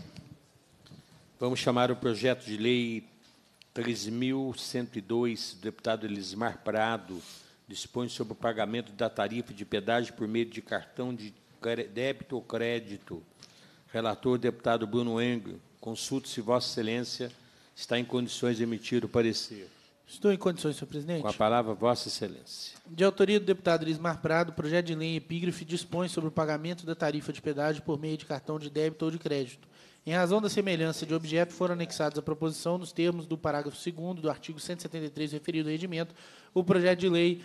Speaker 1: Vamos chamar o projeto de lei 3.102, deputado Elismar Prado, dispõe sobre o pagamento da tarifa de pedágio por meio de cartão de débito ou crédito. Relator, deputado Bruno Engel, consulto se Vossa Excelência está em condições de emitir o parecer.
Speaker 6: Estou em condições, senhor presidente. Com a
Speaker 1: palavra, Vossa Excelência.
Speaker 6: De autoria do deputado Elismar Prado, o projeto de lei epígrafe dispõe sobre o pagamento da tarifa de pedágio por meio de cartão de débito ou de crédito. Em razão da semelhança de objeto, foram anexados à proposição, nos termos do parágrafo 2 do artigo 173 referido ao regimento, o projeto de lei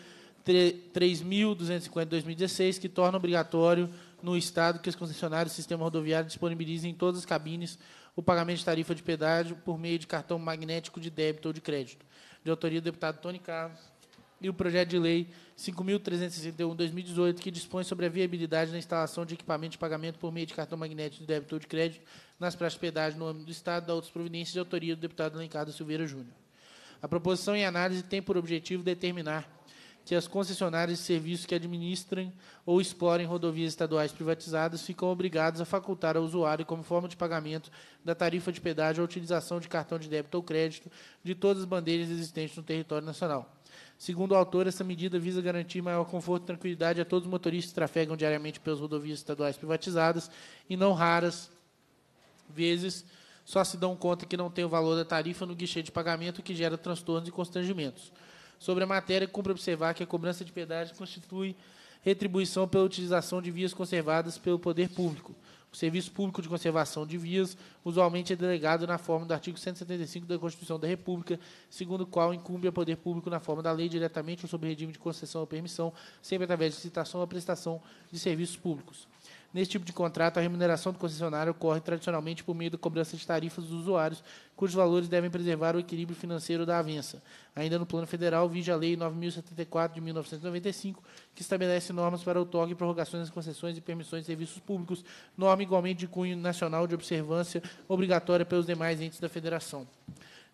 Speaker 6: 3.250-2016, que torna obrigatório no Estado que os concessionários do sistema rodoviário disponibilizem em todas as cabines o pagamento de tarifa de pedágio por meio de cartão magnético de débito ou de crédito, de autoria do deputado Tony Carlos, e o projeto de lei 5.361 2018, que dispõe sobre a viabilidade da instalação de equipamento de pagamento por meio de cartão magnético de débito ou de crédito nas praças de pedágio no âmbito do Estado, da outras providências de autoria do deputado da Silveira Júnior. A proposição em análise tem por objetivo determinar que as concessionárias de serviços que administrem ou explorem rodovias estaduais privatizadas ficam obrigadas a facultar ao usuário, como forma de pagamento da tarifa de pedágio, a utilização de cartão de débito ou crédito de todas as bandeiras existentes no território nacional. Segundo o autor, essa medida visa garantir maior conforto e tranquilidade a todos os motoristas que trafegam diariamente pelas rodovias estaduais privatizadas e não raras vezes só se dão conta que não tem o valor da tarifa no guichê de pagamento, que gera transtornos e constrangimentos. Sobre a matéria, cumpre observar que a cobrança de pedágio constitui retribuição pela utilização de vias conservadas pelo poder público. O Serviço Público de Conservação de Vias usualmente é delegado na forma do artigo 175 da Constituição da República, segundo o qual incumbe ao poder público na forma da lei diretamente ou sob regime de concessão ou permissão, sempre através de citação ou prestação de serviços públicos. Nesse tipo de contrato, a remuneração do concessionário ocorre tradicionalmente por meio da cobrança de tarifas dos usuários, cujos valores devem preservar o equilíbrio financeiro da avença. Ainda no plano federal, vige a Lei 9.074 de 1995, que estabelece normas para o toque e prorrogações das concessões e permissões de serviços públicos, norma igualmente de cunho nacional de observância obrigatória pelos demais entes da federação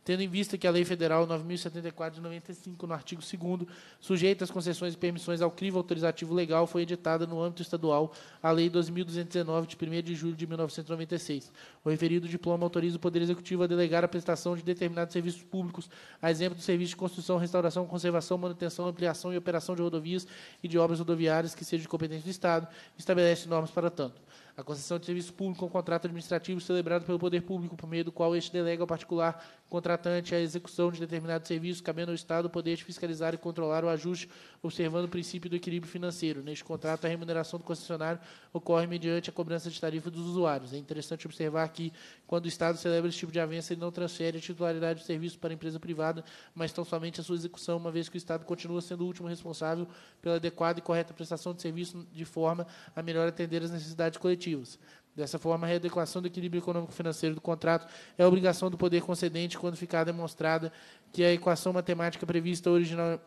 Speaker 6: tendo em vista que a Lei Federal 9.074 de 95, no artigo 2 sujeita as concessões e permissões ao crivo autorizativo legal, foi editada no âmbito estadual a Lei 2.219, de 1 de julho de 1996. O referido diploma autoriza o Poder Executivo a delegar a prestação de determinados serviços públicos, a exemplo do serviço de construção, restauração, conservação, manutenção, ampliação e operação de rodovias e de obras rodoviárias que seja de competência do Estado, estabelece normas para tanto. A concessão de serviço público é um contrato administrativo celebrado pelo poder público, por meio do qual este delega ao particular contratante à execução de determinado serviço, cabendo ao Estado o poder de fiscalizar e controlar o ajuste, observando o princípio do equilíbrio financeiro. Neste contrato, a remuneração do concessionário ocorre mediante a cobrança de tarifa dos usuários. É interessante observar que, quando o Estado celebra esse tipo de avança, ele não transfere a titularidade do serviço para a empresa privada, mas tão somente a sua execução, uma vez que o Estado continua sendo o último responsável pela adequada e correta prestação de serviço de forma a melhor atender as necessidades coletivas. Dessa forma, a readequação do equilíbrio econômico-financeiro do contrato é obrigação do poder concedente quando ficar demonstrada que a equação matemática prevista original,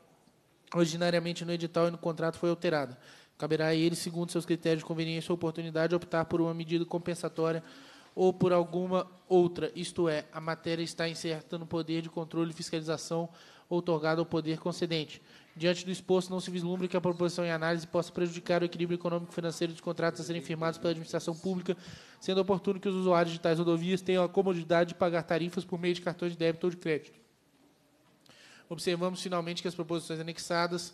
Speaker 6: originariamente no edital e no contrato foi alterada. Caberá a ele, segundo seus critérios de conveniência ou oportunidade, optar por uma medida compensatória ou por alguma outra, isto é, a matéria está incerta no poder de controle e fiscalização outorgado ao poder concedente. Diante do exposto, não se vislumbra que a proposição em análise possa prejudicar o equilíbrio econômico-financeiro dos contratos a serem firmados pela administração pública, sendo oportuno que os usuários de tais rodovias tenham a comodidade de pagar tarifas por meio de cartões de débito ou de crédito. Observamos finalmente que as proposições anexadas,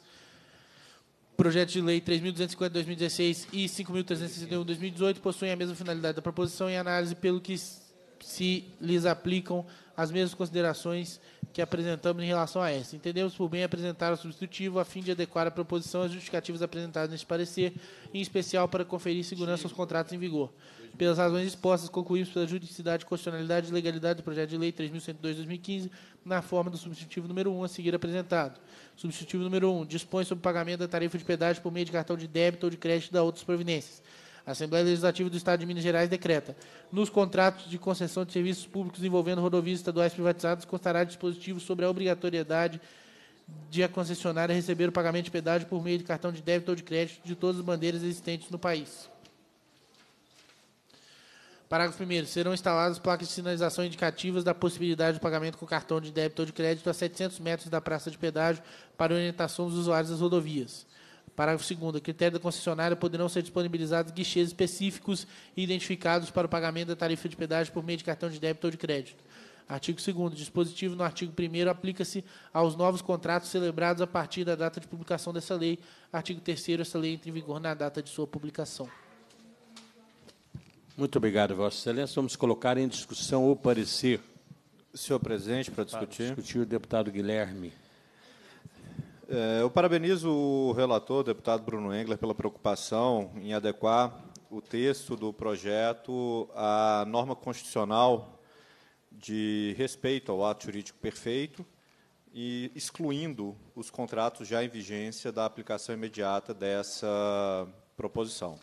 Speaker 6: projetos de lei 3.250/2016 e 5.361/2018 possuem a mesma finalidade da proposição em análise, pelo que se lhes aplicam as mesmas considerações que apresentamos em relação a essa. Entendemos por bem apresentar o substitutivo a fim de adequar a proposição às justificativas apresentadas neste parecer, em especial para conferir segurança aos contratos em vigor. Pelas razões expostas, concluímos pela juridicidade, constitucionalidade e legalidade do projeto de lei 3.102-2015, na forma do substitutivo número 1 a seguir apresentado. Substitutivo número 1 dispõe sobre o pagamento da tarifa de pedágio por meio de cartão de débito ou de crédito da outras providências. A Assembleia Legislativa do Estado de Minas Gerais decreta: nos contratos de concessão de serviços públicos envolvendo rodovias estaduais privatizadas, constará dispositivo sobre a obrigatoriedade de a concessionária receber o pagamento de pedágio por meio de cartão de débito ou de crédito de todas as bandeiras existentes no país. Parágrafo 1. Serão instaladas placas de sinalização indicativas da possibilidade de pagamento com cartão de débito ou de crédito a 700 metros da praça de pedágio para orientação dos usuários das rodovias. Parágrafo 2. Critério da concessionária poderão ser disponibilizados guichês específicos e identificados para o pagamento da tarifa de pedágio por meio de cartão de débito ou de crédito. Artigo 2. Dispositivo no artigo 1 aplica-se aos novos contratos celebrados a partir da data de publicação dessa lei. Artigo 3. Essa lei entra em vigor na data de sua publicação.
Speaker 1: Muito obrigado, Vossa Excelência. Vamos colocar em discussão o parecer.
Speaker 2: Senhor presidente, para discutir. Para discutir o deputado Guilherme. É, eu parabenizo o relator, o deputado Bruno Engler, pela preocupação em adequar o texto do projeto à norma constitucional de respeito ao ato jurídico perfeito e excluindo os contratos já em vigência da aplicação imediata dessa proposição.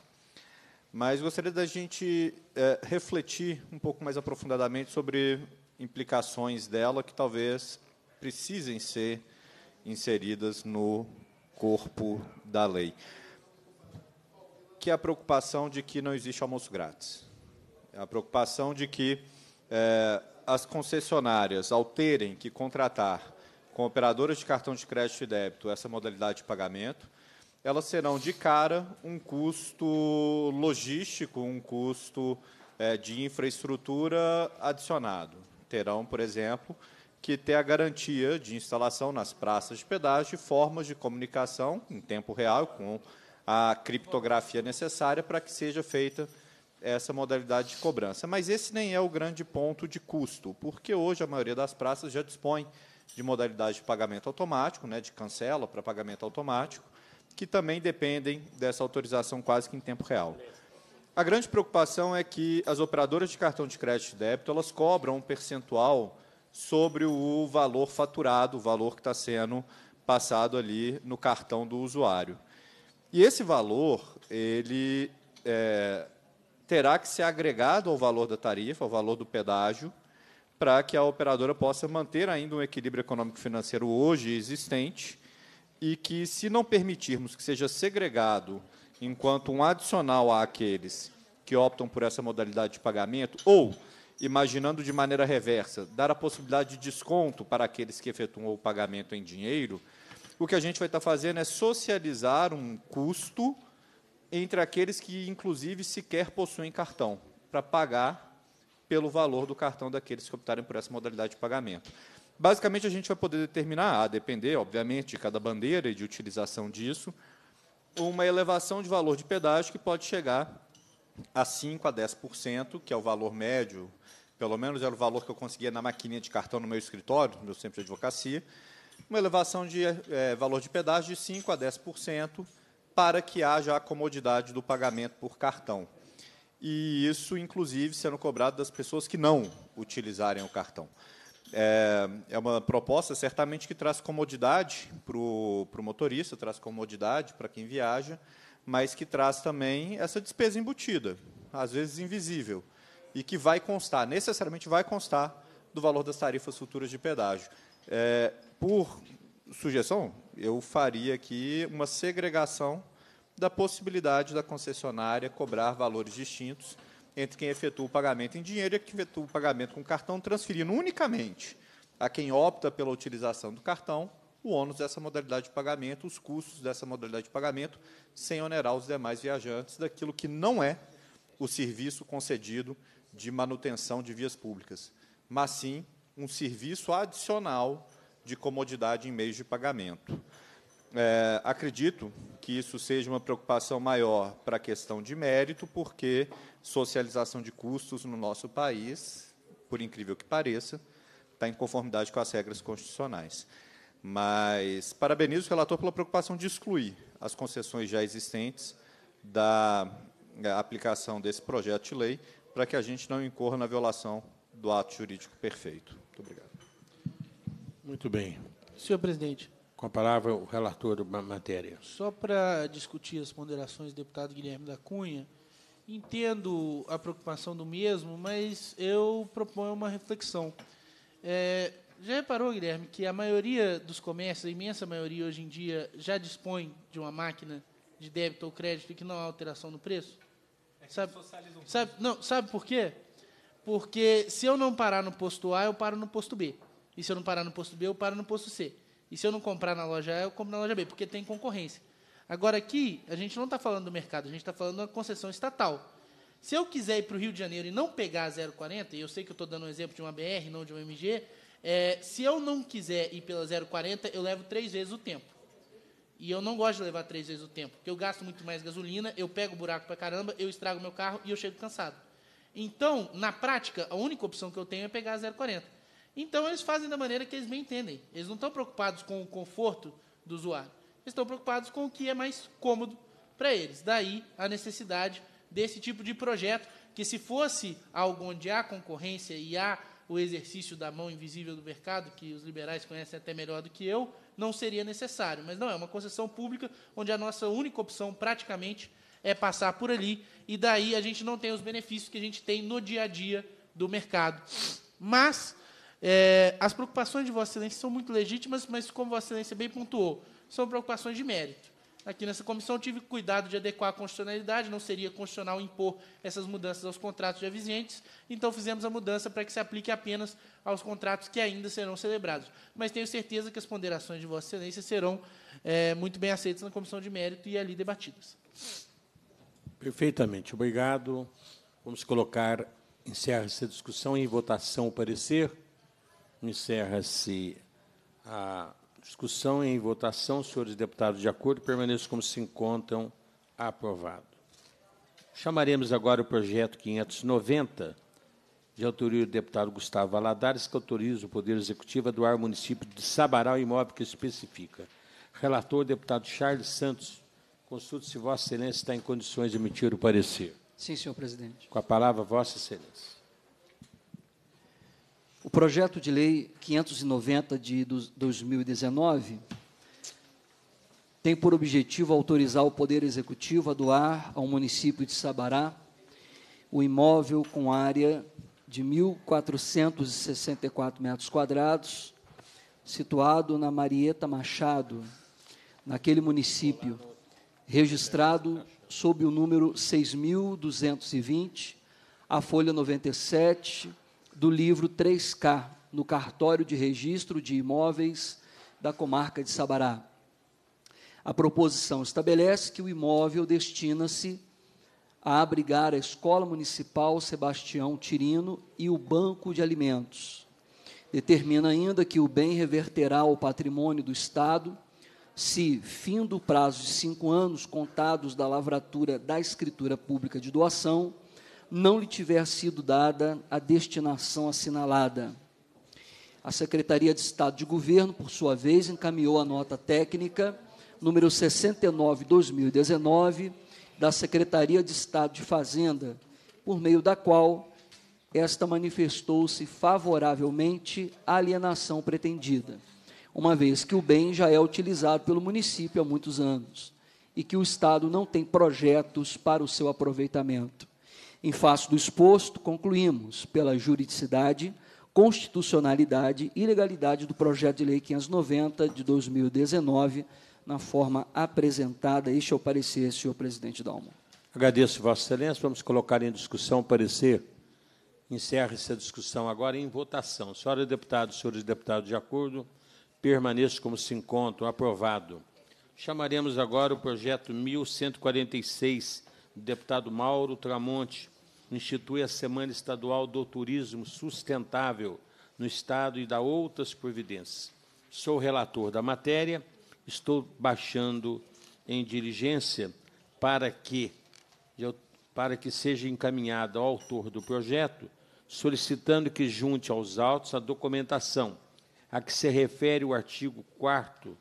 Speaker 2: Mas gostaria da gente é, refletir um pouco mais aprofundadamente sobre implicações dela que talvez precisem ser inseridas no corpo da lei, que é a preocupação de que não existe almoço grátis, é a preocupação de que é, as concessionárias, ao terem que contratar com operadoras de cartão de crédito e débito essa modalidade de pagamento, elas serão de cara um custo logístico, um custo é, de infraestrutura adicionado. Terão, por exemplo, que ter a garantia de instalação nas praças de pedágio de formas de comunicação em tempo real com a criptografia necessária para que seja feita essa modalidade de cobrança. Mas esse nem é o grande ponto de custo, porque hoje a maioria das praças já dispõe de modalidade de pagamento automático, né, de cancela para pagamento automático, que também dependem dessa autorização quase que em tempo real. A grande preocupação é que as operadoras de cartão de crédito e débito elas cobram um percentual sobre o valor faturado, o valor que está sendo passado ali no cartão do usuário. E esse valor, ele é, terá que ser agregado ao valor da tarifa, ao valor do pedágio, para que a operadora possa manter ainda um equilíbrio econômico-financeiro hoje existente e que, se não permitirmos que seja segregado enquanto um adicional àqueles que optam por essa modalidade de pagamento, ou imaginando de maneira reversa, dar a possibilidade de desconto para aqueles que efetuam o pagamento em dinheiro, o que a gente vai estar tá fazendo é socializar um custo entre aqueles que, inclusive, sequer possuem cartão, para pagar pelo valor do cartão daqueles que optarem por essa modalidade de pagamento. Basicamente, a gente vai poder determinar, a depender, obviamente, de cada bandeira e de utilização disso, uma elevação de valor de pedágio que pode chegar a 5% a 10%, que é o valor médio pelo menos era o valor que eu conseguia na maquininha de cartão no meu escritório, no meu centro de advocacia, uma elevação de é, valor de pedágio de 5% a 10% para que haja a comodidade do pagamento por cartão. E isso, inclusive, sendo cobrado das pessoas que não utilizarem o cartão. É, é uma proposta, certamente, que traz comodidade para o motorista, traz comodidade para quem viaja, mas que traz também essa despesa embutida, às vezes invisível e que vai constar, necessariamente vai constar, do valor das tarifas futuras de pedágio. É, por sugestão, eu faria aqui uma segregação da possibilidade da concessionária cobrar valores distintos entre quem efetua o pagamento em dinheiro e quem efetua o pagamento com cartão, transferindo unicamente a quem opta pela utilização do cartão o ônus dessa modalidade de pagamento, os custos dessa modalidade de pagamento, sem onerar os demais viajantes daquilo que não é o serviço concedido de manutenção de vias públicas, mas sim um serviço adicional de comodidade em meios de pagamento. É, acredito que isso seja uma preocupação maior para a questão de mérito, porque socialização de custos no nosso país, por incrível que pareça, está em conformidade com as regras constitucionais. Mas parabenizo o relator pela preocupação de excluir as concessões já existentes da é, aplicação desse projeto de lei, para que a gente não incorra na violação do ato jurídico perfeito. Muito obrigado.
Speaker 1: Muito bem.
Speaker 6: Senhor presidente.
Speaker 1: Com a palavra, o relator da matéria.
Speaker 6: Só para discutir as ponderações do deputado Guilherme da Cunha, entendo a preocupação do mesmo, mas eu proponho uma reflexão. É, já reparou, Guilherme, que a maioria dos comércios, a imensa maioria hoje em dia, já dispõe de uma máquina de débito ou crédito e que não há alteração no preço? sabe, um sabe, não, sabe por quê? Porque se eu não parar no posto A, eu paro no posto B. E se eu não parar no posto B, eu paro no posto C. E se eu não comprar na loja A, eu compro na loja B, porque tem concorrência. Agora, aqui, a gente não está falando do mercado, a gente está falando da concessão estatal. Se eu quiser ir para o Rio de Janeiro e não pegar a 040, e eu sei que eu estou dando um exemplo de uma BR, não de uma MG, é, se eu não quiser ir pela 040, eu levo três vezes o tempo. E eu não gosto de levar três vezes o tempo, porque eu gasto muito mais gasolina, eu pego buraco para caramba, eu estrago meu carro e eu chego cansado. Então, na prática, a única opção que eu tenho é pegar a 0,40. Então, eles fazem da maneira que eles bem entendem. Eles não estão preocupados com o conforto do usuário. Eles estão preocupados com o que é mais cômodo para eles. Daí a necessidade desse tipo de projeto, que se fosse algo onde há concorrência e há o exercício da mão invisível do mercado, que os liberais conhecem até melhor do que eu, não seria necessário. Mas não, é uma concessão pública onde a nossa única opção, praticamente, é passar por ali, e daí a gente não tem os benefícios que a gente tem no dia a dia do mercado. Mas é, as preocupações de Vossa Excelência são muito legítimas, mas como Vossa Excelência bem pontuou, são preocupações de mérito. Aqui nessa comissão tive cuidado de adequar a constitucionalidade, não seria constitucional impor essas mudanças aos contratos já vigentes, então fizemos a mudança para que se aplique apenas aos contratos que ainda serão celebrados. Mas tenho certeza que as ponderações de Vossa Excelência serão é, muito bem aceitas na comissão de mérito e ali debatidas.
Speaker 1: Perfeitamente, obrigado. Vamos colocar, encerra-se a discussão e em votação o parecer. Encerra-se a Discussão em votação, senhores deputados, de acordo, permaneçam como se encontram. Aprovado. Chamaremos agora o projeto 590, de autoria do deputado Gustavo Valadares, que autoriza o Poder Executivo a doar o município de Sabará o imóvel que especifica. Relator, deputado Charles Santos. Consulte se Vossa Excelência está em condições de emitir o parecer.
Speaker 7: Sim, senhor presidente.
Speaker 1: Com a palavra, Vossa Excelência.
Speaker 7: O projeto de lei 590 de 2019 tem por objetivo autorizar o Poder Executivo a doar ao município de Sabará o imóvel com área de 1.464 metros quadrados, situado na Marieta Machado, naquele município, registrado sob o número 6.220, a folha 97, do livro 3K, no cartório de registro de imóveis da comarca de Sabará. A proposição estabelece que o imóvel destina-se a abrigar a Escola Municipal Sebastião Tirino e o Banco de Alimentos. Determina ainda que o bem reverterá ao patrimônio do Estado se, fim do prazo de cinco anos contados da lavratura da escritura pública de doação, não lhe tiver sido dada a destinação assinalada. A Secretaria de Estado de Governo, por sua vez, encaminhou a nota técnica número 69/2019 da Secretaria de Estado de Fazenda, por meio da qual esta manifestou-se favoravelmente à alienação pretendida, uma vez que o bem já é utilizado pelo município há muitos anos e que o Estado não tem projetos para o seu aproveitamento. Em face do exposto, concluímos pela juridicidade, constitucionalidade e legalidade do projeto de lei 590 de 2019, na forma apresentada. Este é o parecer, senhor presidente Dalmo.
Speaker 1: Agradeço, Vossa Excelência. Vamos colocar em discussão o parecer. Encerre-se a discussão agora em votação. Senhora deputados, senhores deputados, de acordo, permaneça como se encontram. Aprovado. Chamaremos agora o projeto 1146 o deputado Mauro Tramonte institui a Semana Estadual do Turismo Sustentável no Estado e dá outras providências. Sou relator da matéria, estou baixando em diligência para que, para que seja encaminhada ao autor do projeto, solicitando que junte aos autos a documentação a que se refere o artigo 4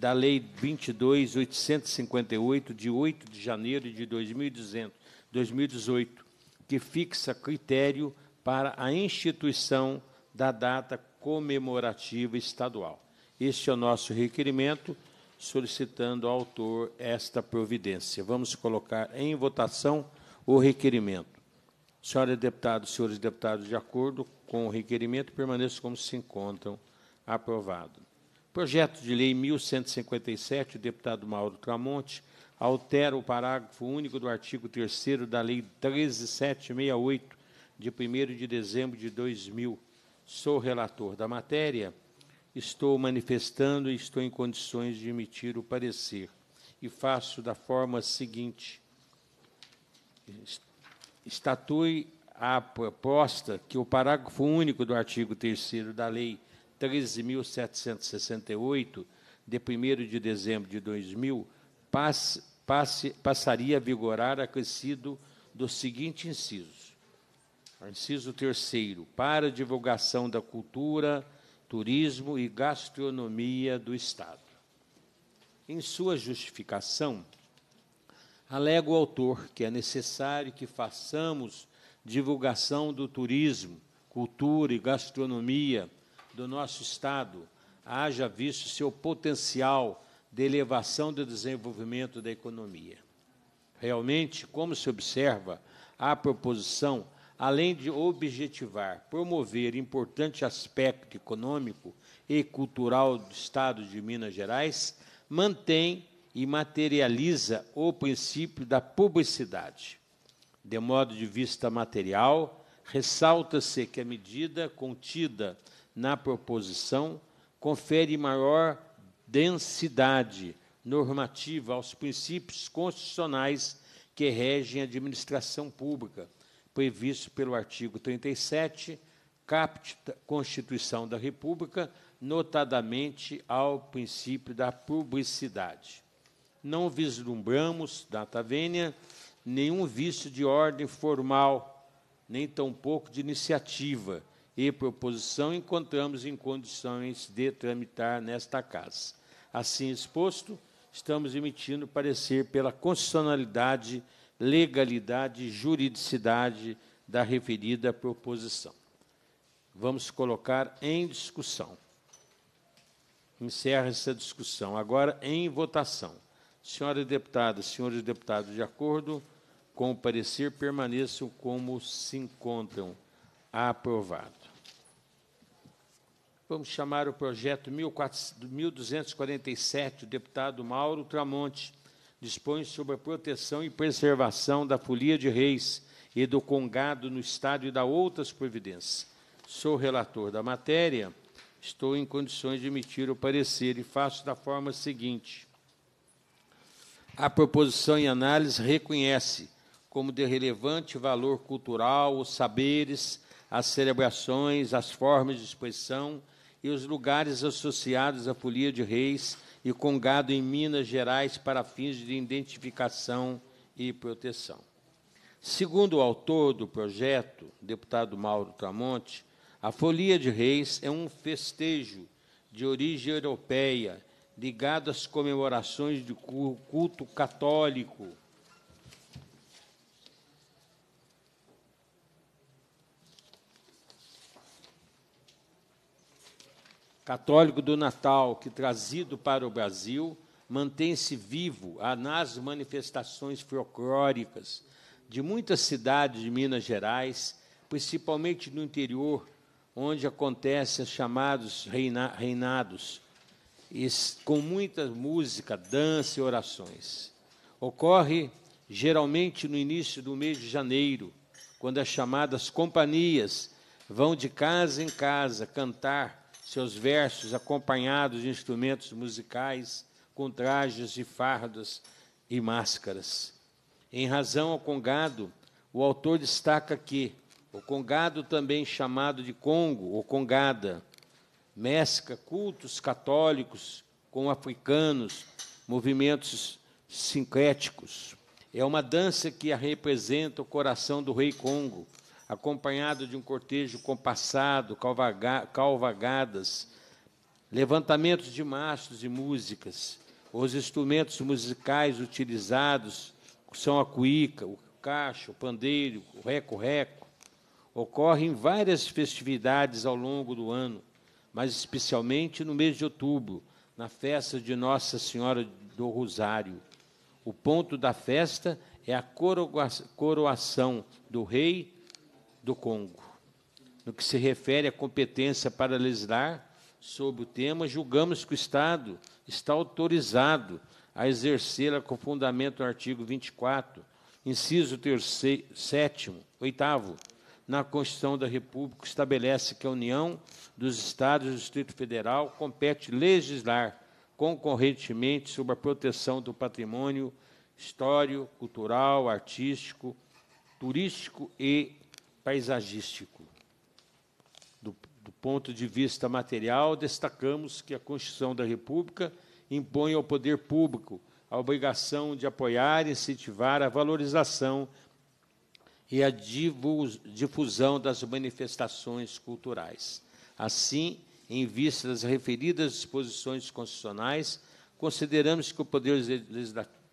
Speaker 1: da Lei 22.858, de 8 de janeiro de 2018, que fixa critério para a instituição da data comemorativa estadual. Este é o nosso requerimento, solicitando ao autor esta providência. Vamos colocar em votação o requerimento. Senhora deputada, senhores deputados, de acordo com o requerimento, permaneçam como se encontram. Aprovado. Projeto de Lei 1157, deputado Mauro Tramonte, altera o parágrafo único do artigo 3 da Lei 13768, de 1 de dezembro de 2000. Sou relator da matéria, estou manifestando e estou em condições de emitir o parecer. E faço da forma seguinte: estatui a proposta que o parágrafo único do artigo 3 da Lei 13.768, de 1 de dezembro de 2000, passe, passe, passaria a vigorar acrescido do seguinte inciso. Inciso terceiro, para divulgação da cultura, turismo e gastronomia do Estado. Em sua justificação, alega o autor que é necessário que façamos divulgação do turismo, cultura e gastronomia do nosso Estado haja visto seu potencial de elevação do desenvolvimento da economia. Realmente, como se observa, a proposição, além de objetivar, promover importante aspecto econômico e cultural do Estado de Minas Gerais, mantém e materializa o princípio da publicidade. De modo de vista material, ressalta-se que a medida contida na proposição confere maior densidade normativa aos princípios constitucionais que regem a administração pública, previsto pelo artigo 37, capta Constituição da República, notadamente ao princípio da publicidade. Não vislumbramos, data vênia, nenhum vício de ordem formal, nem tampouco de iniciativa, e proposição encontramos em condições de tramitar nesta Casa. Assim exposto, estamos emitindo parecer pela constitucionalidade, legalidade e juridicidade da referida proposição. Vamos colocar em discussão. Encerra essa discussão. Agora, em votação. Senhora deputada, senhores deputados, de acordo com o parecer, permaneçam como se encontram. Aprovado vamos chamar o projeto 1247, o deputado Mauro Tramonte, dispõe sobre a proteção e preservação da folia de reis e do congado no Estado e da outras providências. Sou relator da matéria, estou em condições de emitir o parecer e faço da forma seguinte. A proposição em análise reconhece como de relevante valor cultural os saberes, as celebrações, as formas de expressão e os lugares associados à folia de reis e com gado em Minas Gerais para fins de identificação e proteção. Segundo o autor do projeto, deputado Mauro Tramonte, a folia de reis é um festejo de origem europeia ligado às comemorações do culto católico católico do Natal, que trazido para o Brasil, mantém-se vivo nas manifestações folclóricas de muitas cidades de Minas Gerais, principalmente no interior, onde acontecem os chamados reina reinados, com muita música, dança e orações. Ocorre geralmente no início do mês de janeiro, quando as chamadas companhias vão de casa em casa cantar seus versos acompanhados de instrumentos musicais, com trajes de fardas e máscaras. Em razão ao congado, o autor destaca que o congado, também chamado de Congo ou Congada, mescla cultos católicos com africanos, movimentos sincréticos. É uma dança que representa o coração do rei Congo, acompanhado de um cortejo compassado, calvaga, calvagadas, levantamentos de mastros e músicas. Os instrumentos musicais utilizados são a cuíca, o cacho, o pandeiro, o reco-reco. Ocorrem várias festividades ao longo do ano, mas especialmente no mês de outubro, na festa de Nossa Senhora do Rosário. O ponto da festa é a coroação do rei do Congo. No que se refere à competência para legislar sobre o tema, julgamos que o Estado está autorizado a exercê-la com fundamento no artigo 24, inciso 7, 8, na Constituição da República, estabelece que a União dos Estados e do Distrito Federal compete legislar concorrentemente sobre a proteção do patrimônio histórico, cultural, artístico, turístico e paisagístico. Do, do ponto de vista material, destacamos que a Constituição da República impõe ao poder público a obrigação de apoiar e incentivar a valorização e a difusão das manifestações culturais. Assim, em vista das referidas disposições constitucionais, consideramos que o Poder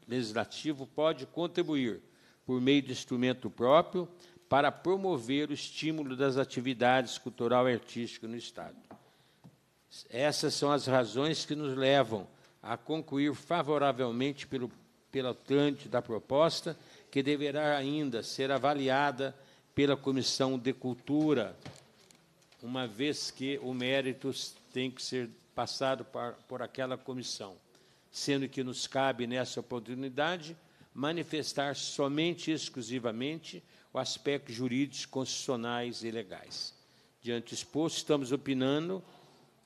Speaker 1: Legislativo pode contribuir, por meio de instrumento próprio, para promover o estímulo das atividades cultural e artística no Estado. Essas são as razões que nos levam a concluir favoravelmente pelo, pela trâmite da proposta, que deverá ainda ser avaliada pela Comissão de Cultura, uma vez que o mérito tem que ser passado por, por aquela comissão, sendo que nos cabe, nessa oportunidade, manifestar somente e exclusivamente o aspectos jurídicos, constitucionais e legais. Diante exposto, estamos opinando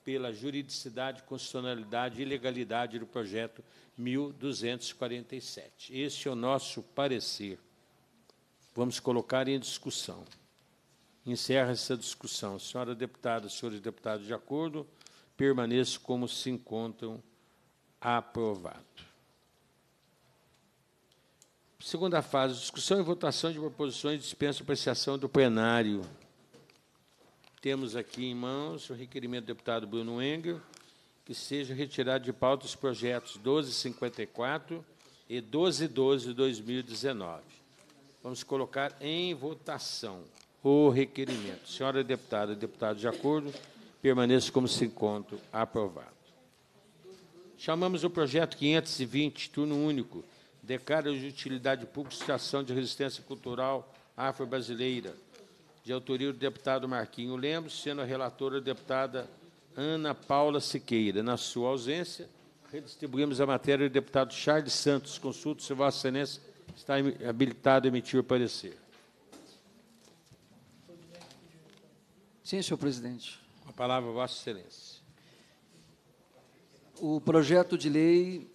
Speaker 1: pela juridicidade, constitucionalidade e legalidade do projeto 1247. Este é o nosso parecer. Vamos colocar em discussão. Encerra essa discussão. Senhora deputada, senhores deputados, de acordo, permaneço como se encontram aprovado. Segunda fase, discussão e votação de proposições de dispensa apreciação do plenário. Temos aqui em mãos o requerimento do deputado Bruno Engel, que seja retirado de pauta os projetos 1254 e 1212 de 2019. Vamos colocar em votação o requerimento. Senhora deputada, deputado de acordo, permaneça como se encontra aprovado. Chamamos o projeto 520, turno único, Declara de utilidade pública Estação de Resistência Cultural Afro-Brasileira, de autoria do deputado Marquinho Lemos, sendo a relatora a deputada Ana Paula Siqueira. Na sua ausência, redistribuímos a matéria do deputado Charles Santos. Consulto se Vossa Excelência está habilitado a emitir o parecer.
Speaker 7: Sim, senhor presidente.
Speaker 1: a palavra, Vossa Excelência.
Speaker 7: O projeto de lei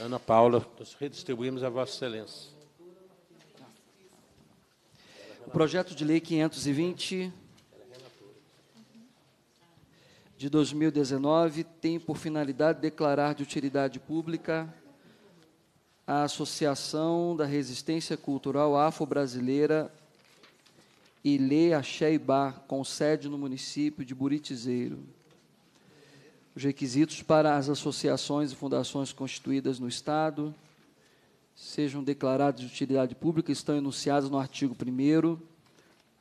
Speaker 1: Ana Paula, nós redistribuímos a Vossa Excelência.
Speaker 7: O projeto de lei 520 de 2019 tem por finalidade declarar de utilidade pública a Associação da Resistência Cultural Afro-Brasileira Ilê Axé com sede no município de Buritizeiro os requisitos para as associações e fundações constituídas no Estado sejam declarados de utilidade pública estão enunciados no artigo 1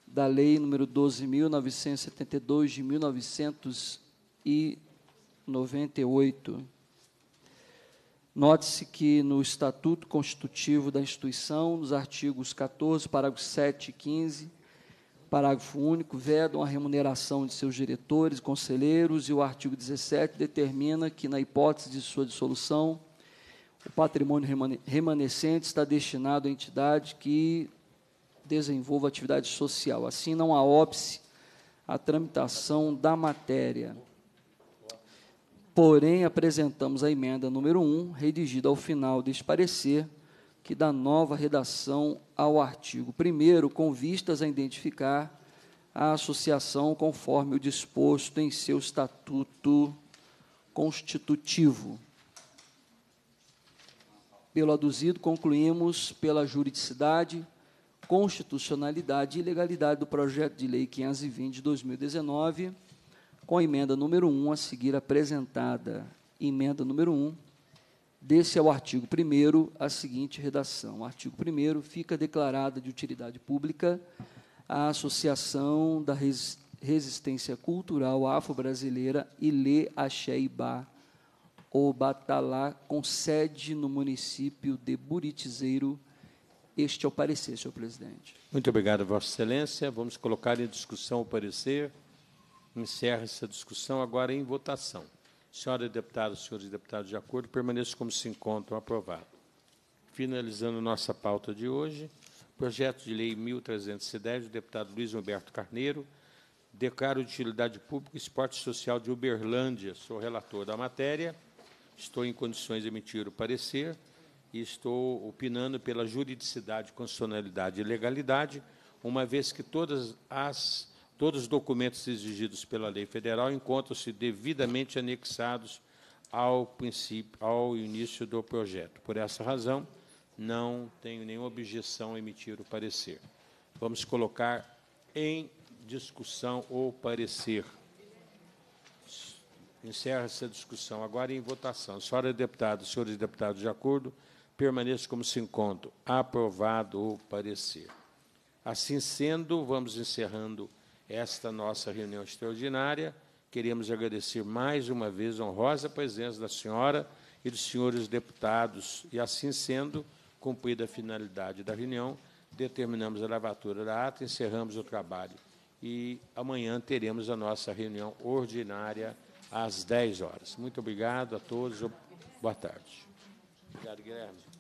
Speaker 7: da Lei número 12.972 de 1998. Note-se que no Estatuto Constitutivo da instituição, nos artigos 14, parágrafos 7 e 15, parágrafo único, vedam a remuneração de seus diretores, conselheiros, e o artigo 17 determina que, na hipótese de sua dissolução, o patrimônio remanescente está destinado à entidade que desenvolva atividade social. Assim, não há óbice à tramitação da matéria. Porém, apresentamos a emenda número 1, redigida ao final deste parecer, que dá nova redação ao artigo. Primeiro, com vistas a identificar a associação conforme o disposto em seu estatuto constitutivo. Pelo aduzido, concluímos pela juridicidade, constitucionalidade e legalidade do projeto de lei 520 de 2019, com a emenda número 1 a seguir apresentada. Emenda número 1 desse é o artigo 1 a seguinte redação. O artigo 1 fica declarada de utilidade pública a Associação da Resistência Cultural Afro-Brasileira Ilê Axé ou Batalá, com sede no município de Buritizeiro. Este é o parecer, senhor presidente.
Speaker 1: Muito obrigado, Vossa Excelência. Vamos colocar em discussão o parecer. Encerra essa discussão agora em votação. Senhora deputada, senhores deputados, de acordo, permaneço como se encontram. Aprovado. Finalizando nossa pauta de hoje, projeto de lei 1310 do deputado Luiz Humberto Carneiro, declaro de utilidade pública esporte social de Uberlândia. Sou relator da matéria, estou em condições de emitir o parecer e estou opinando pela juridicidade, constitucionalidade e legalidade, uma vez que todas as Todos os documentos exigidos pela lei federal encontram-se devidamente anexados ao princípio, ao início do projeto. Por essa razão, não tenho nenhuma objeção a emitir o parecer. Vamos colocar em discussão o parecer. Encerra-se a discussão. Agora em votação. Senhora deputada, senhores deputados, de acordo, permaneça como se encontra. Aprovado o parecer. Assim sendo, vamos encerrando esta nossa reunião extraordinária. Queremos agradecer mais uma vez a honrosa presença da senhora e dos senhores deputados. E, assim sendo, cumprida a finalidade da reunião, determinamos a lavatura da ata, encerramos o trabalho. E amanhã teremos a nossa reunião ordinária às 10 horas. Muito obrigado a todos. Boa tarde. Obrigado, Guilherme.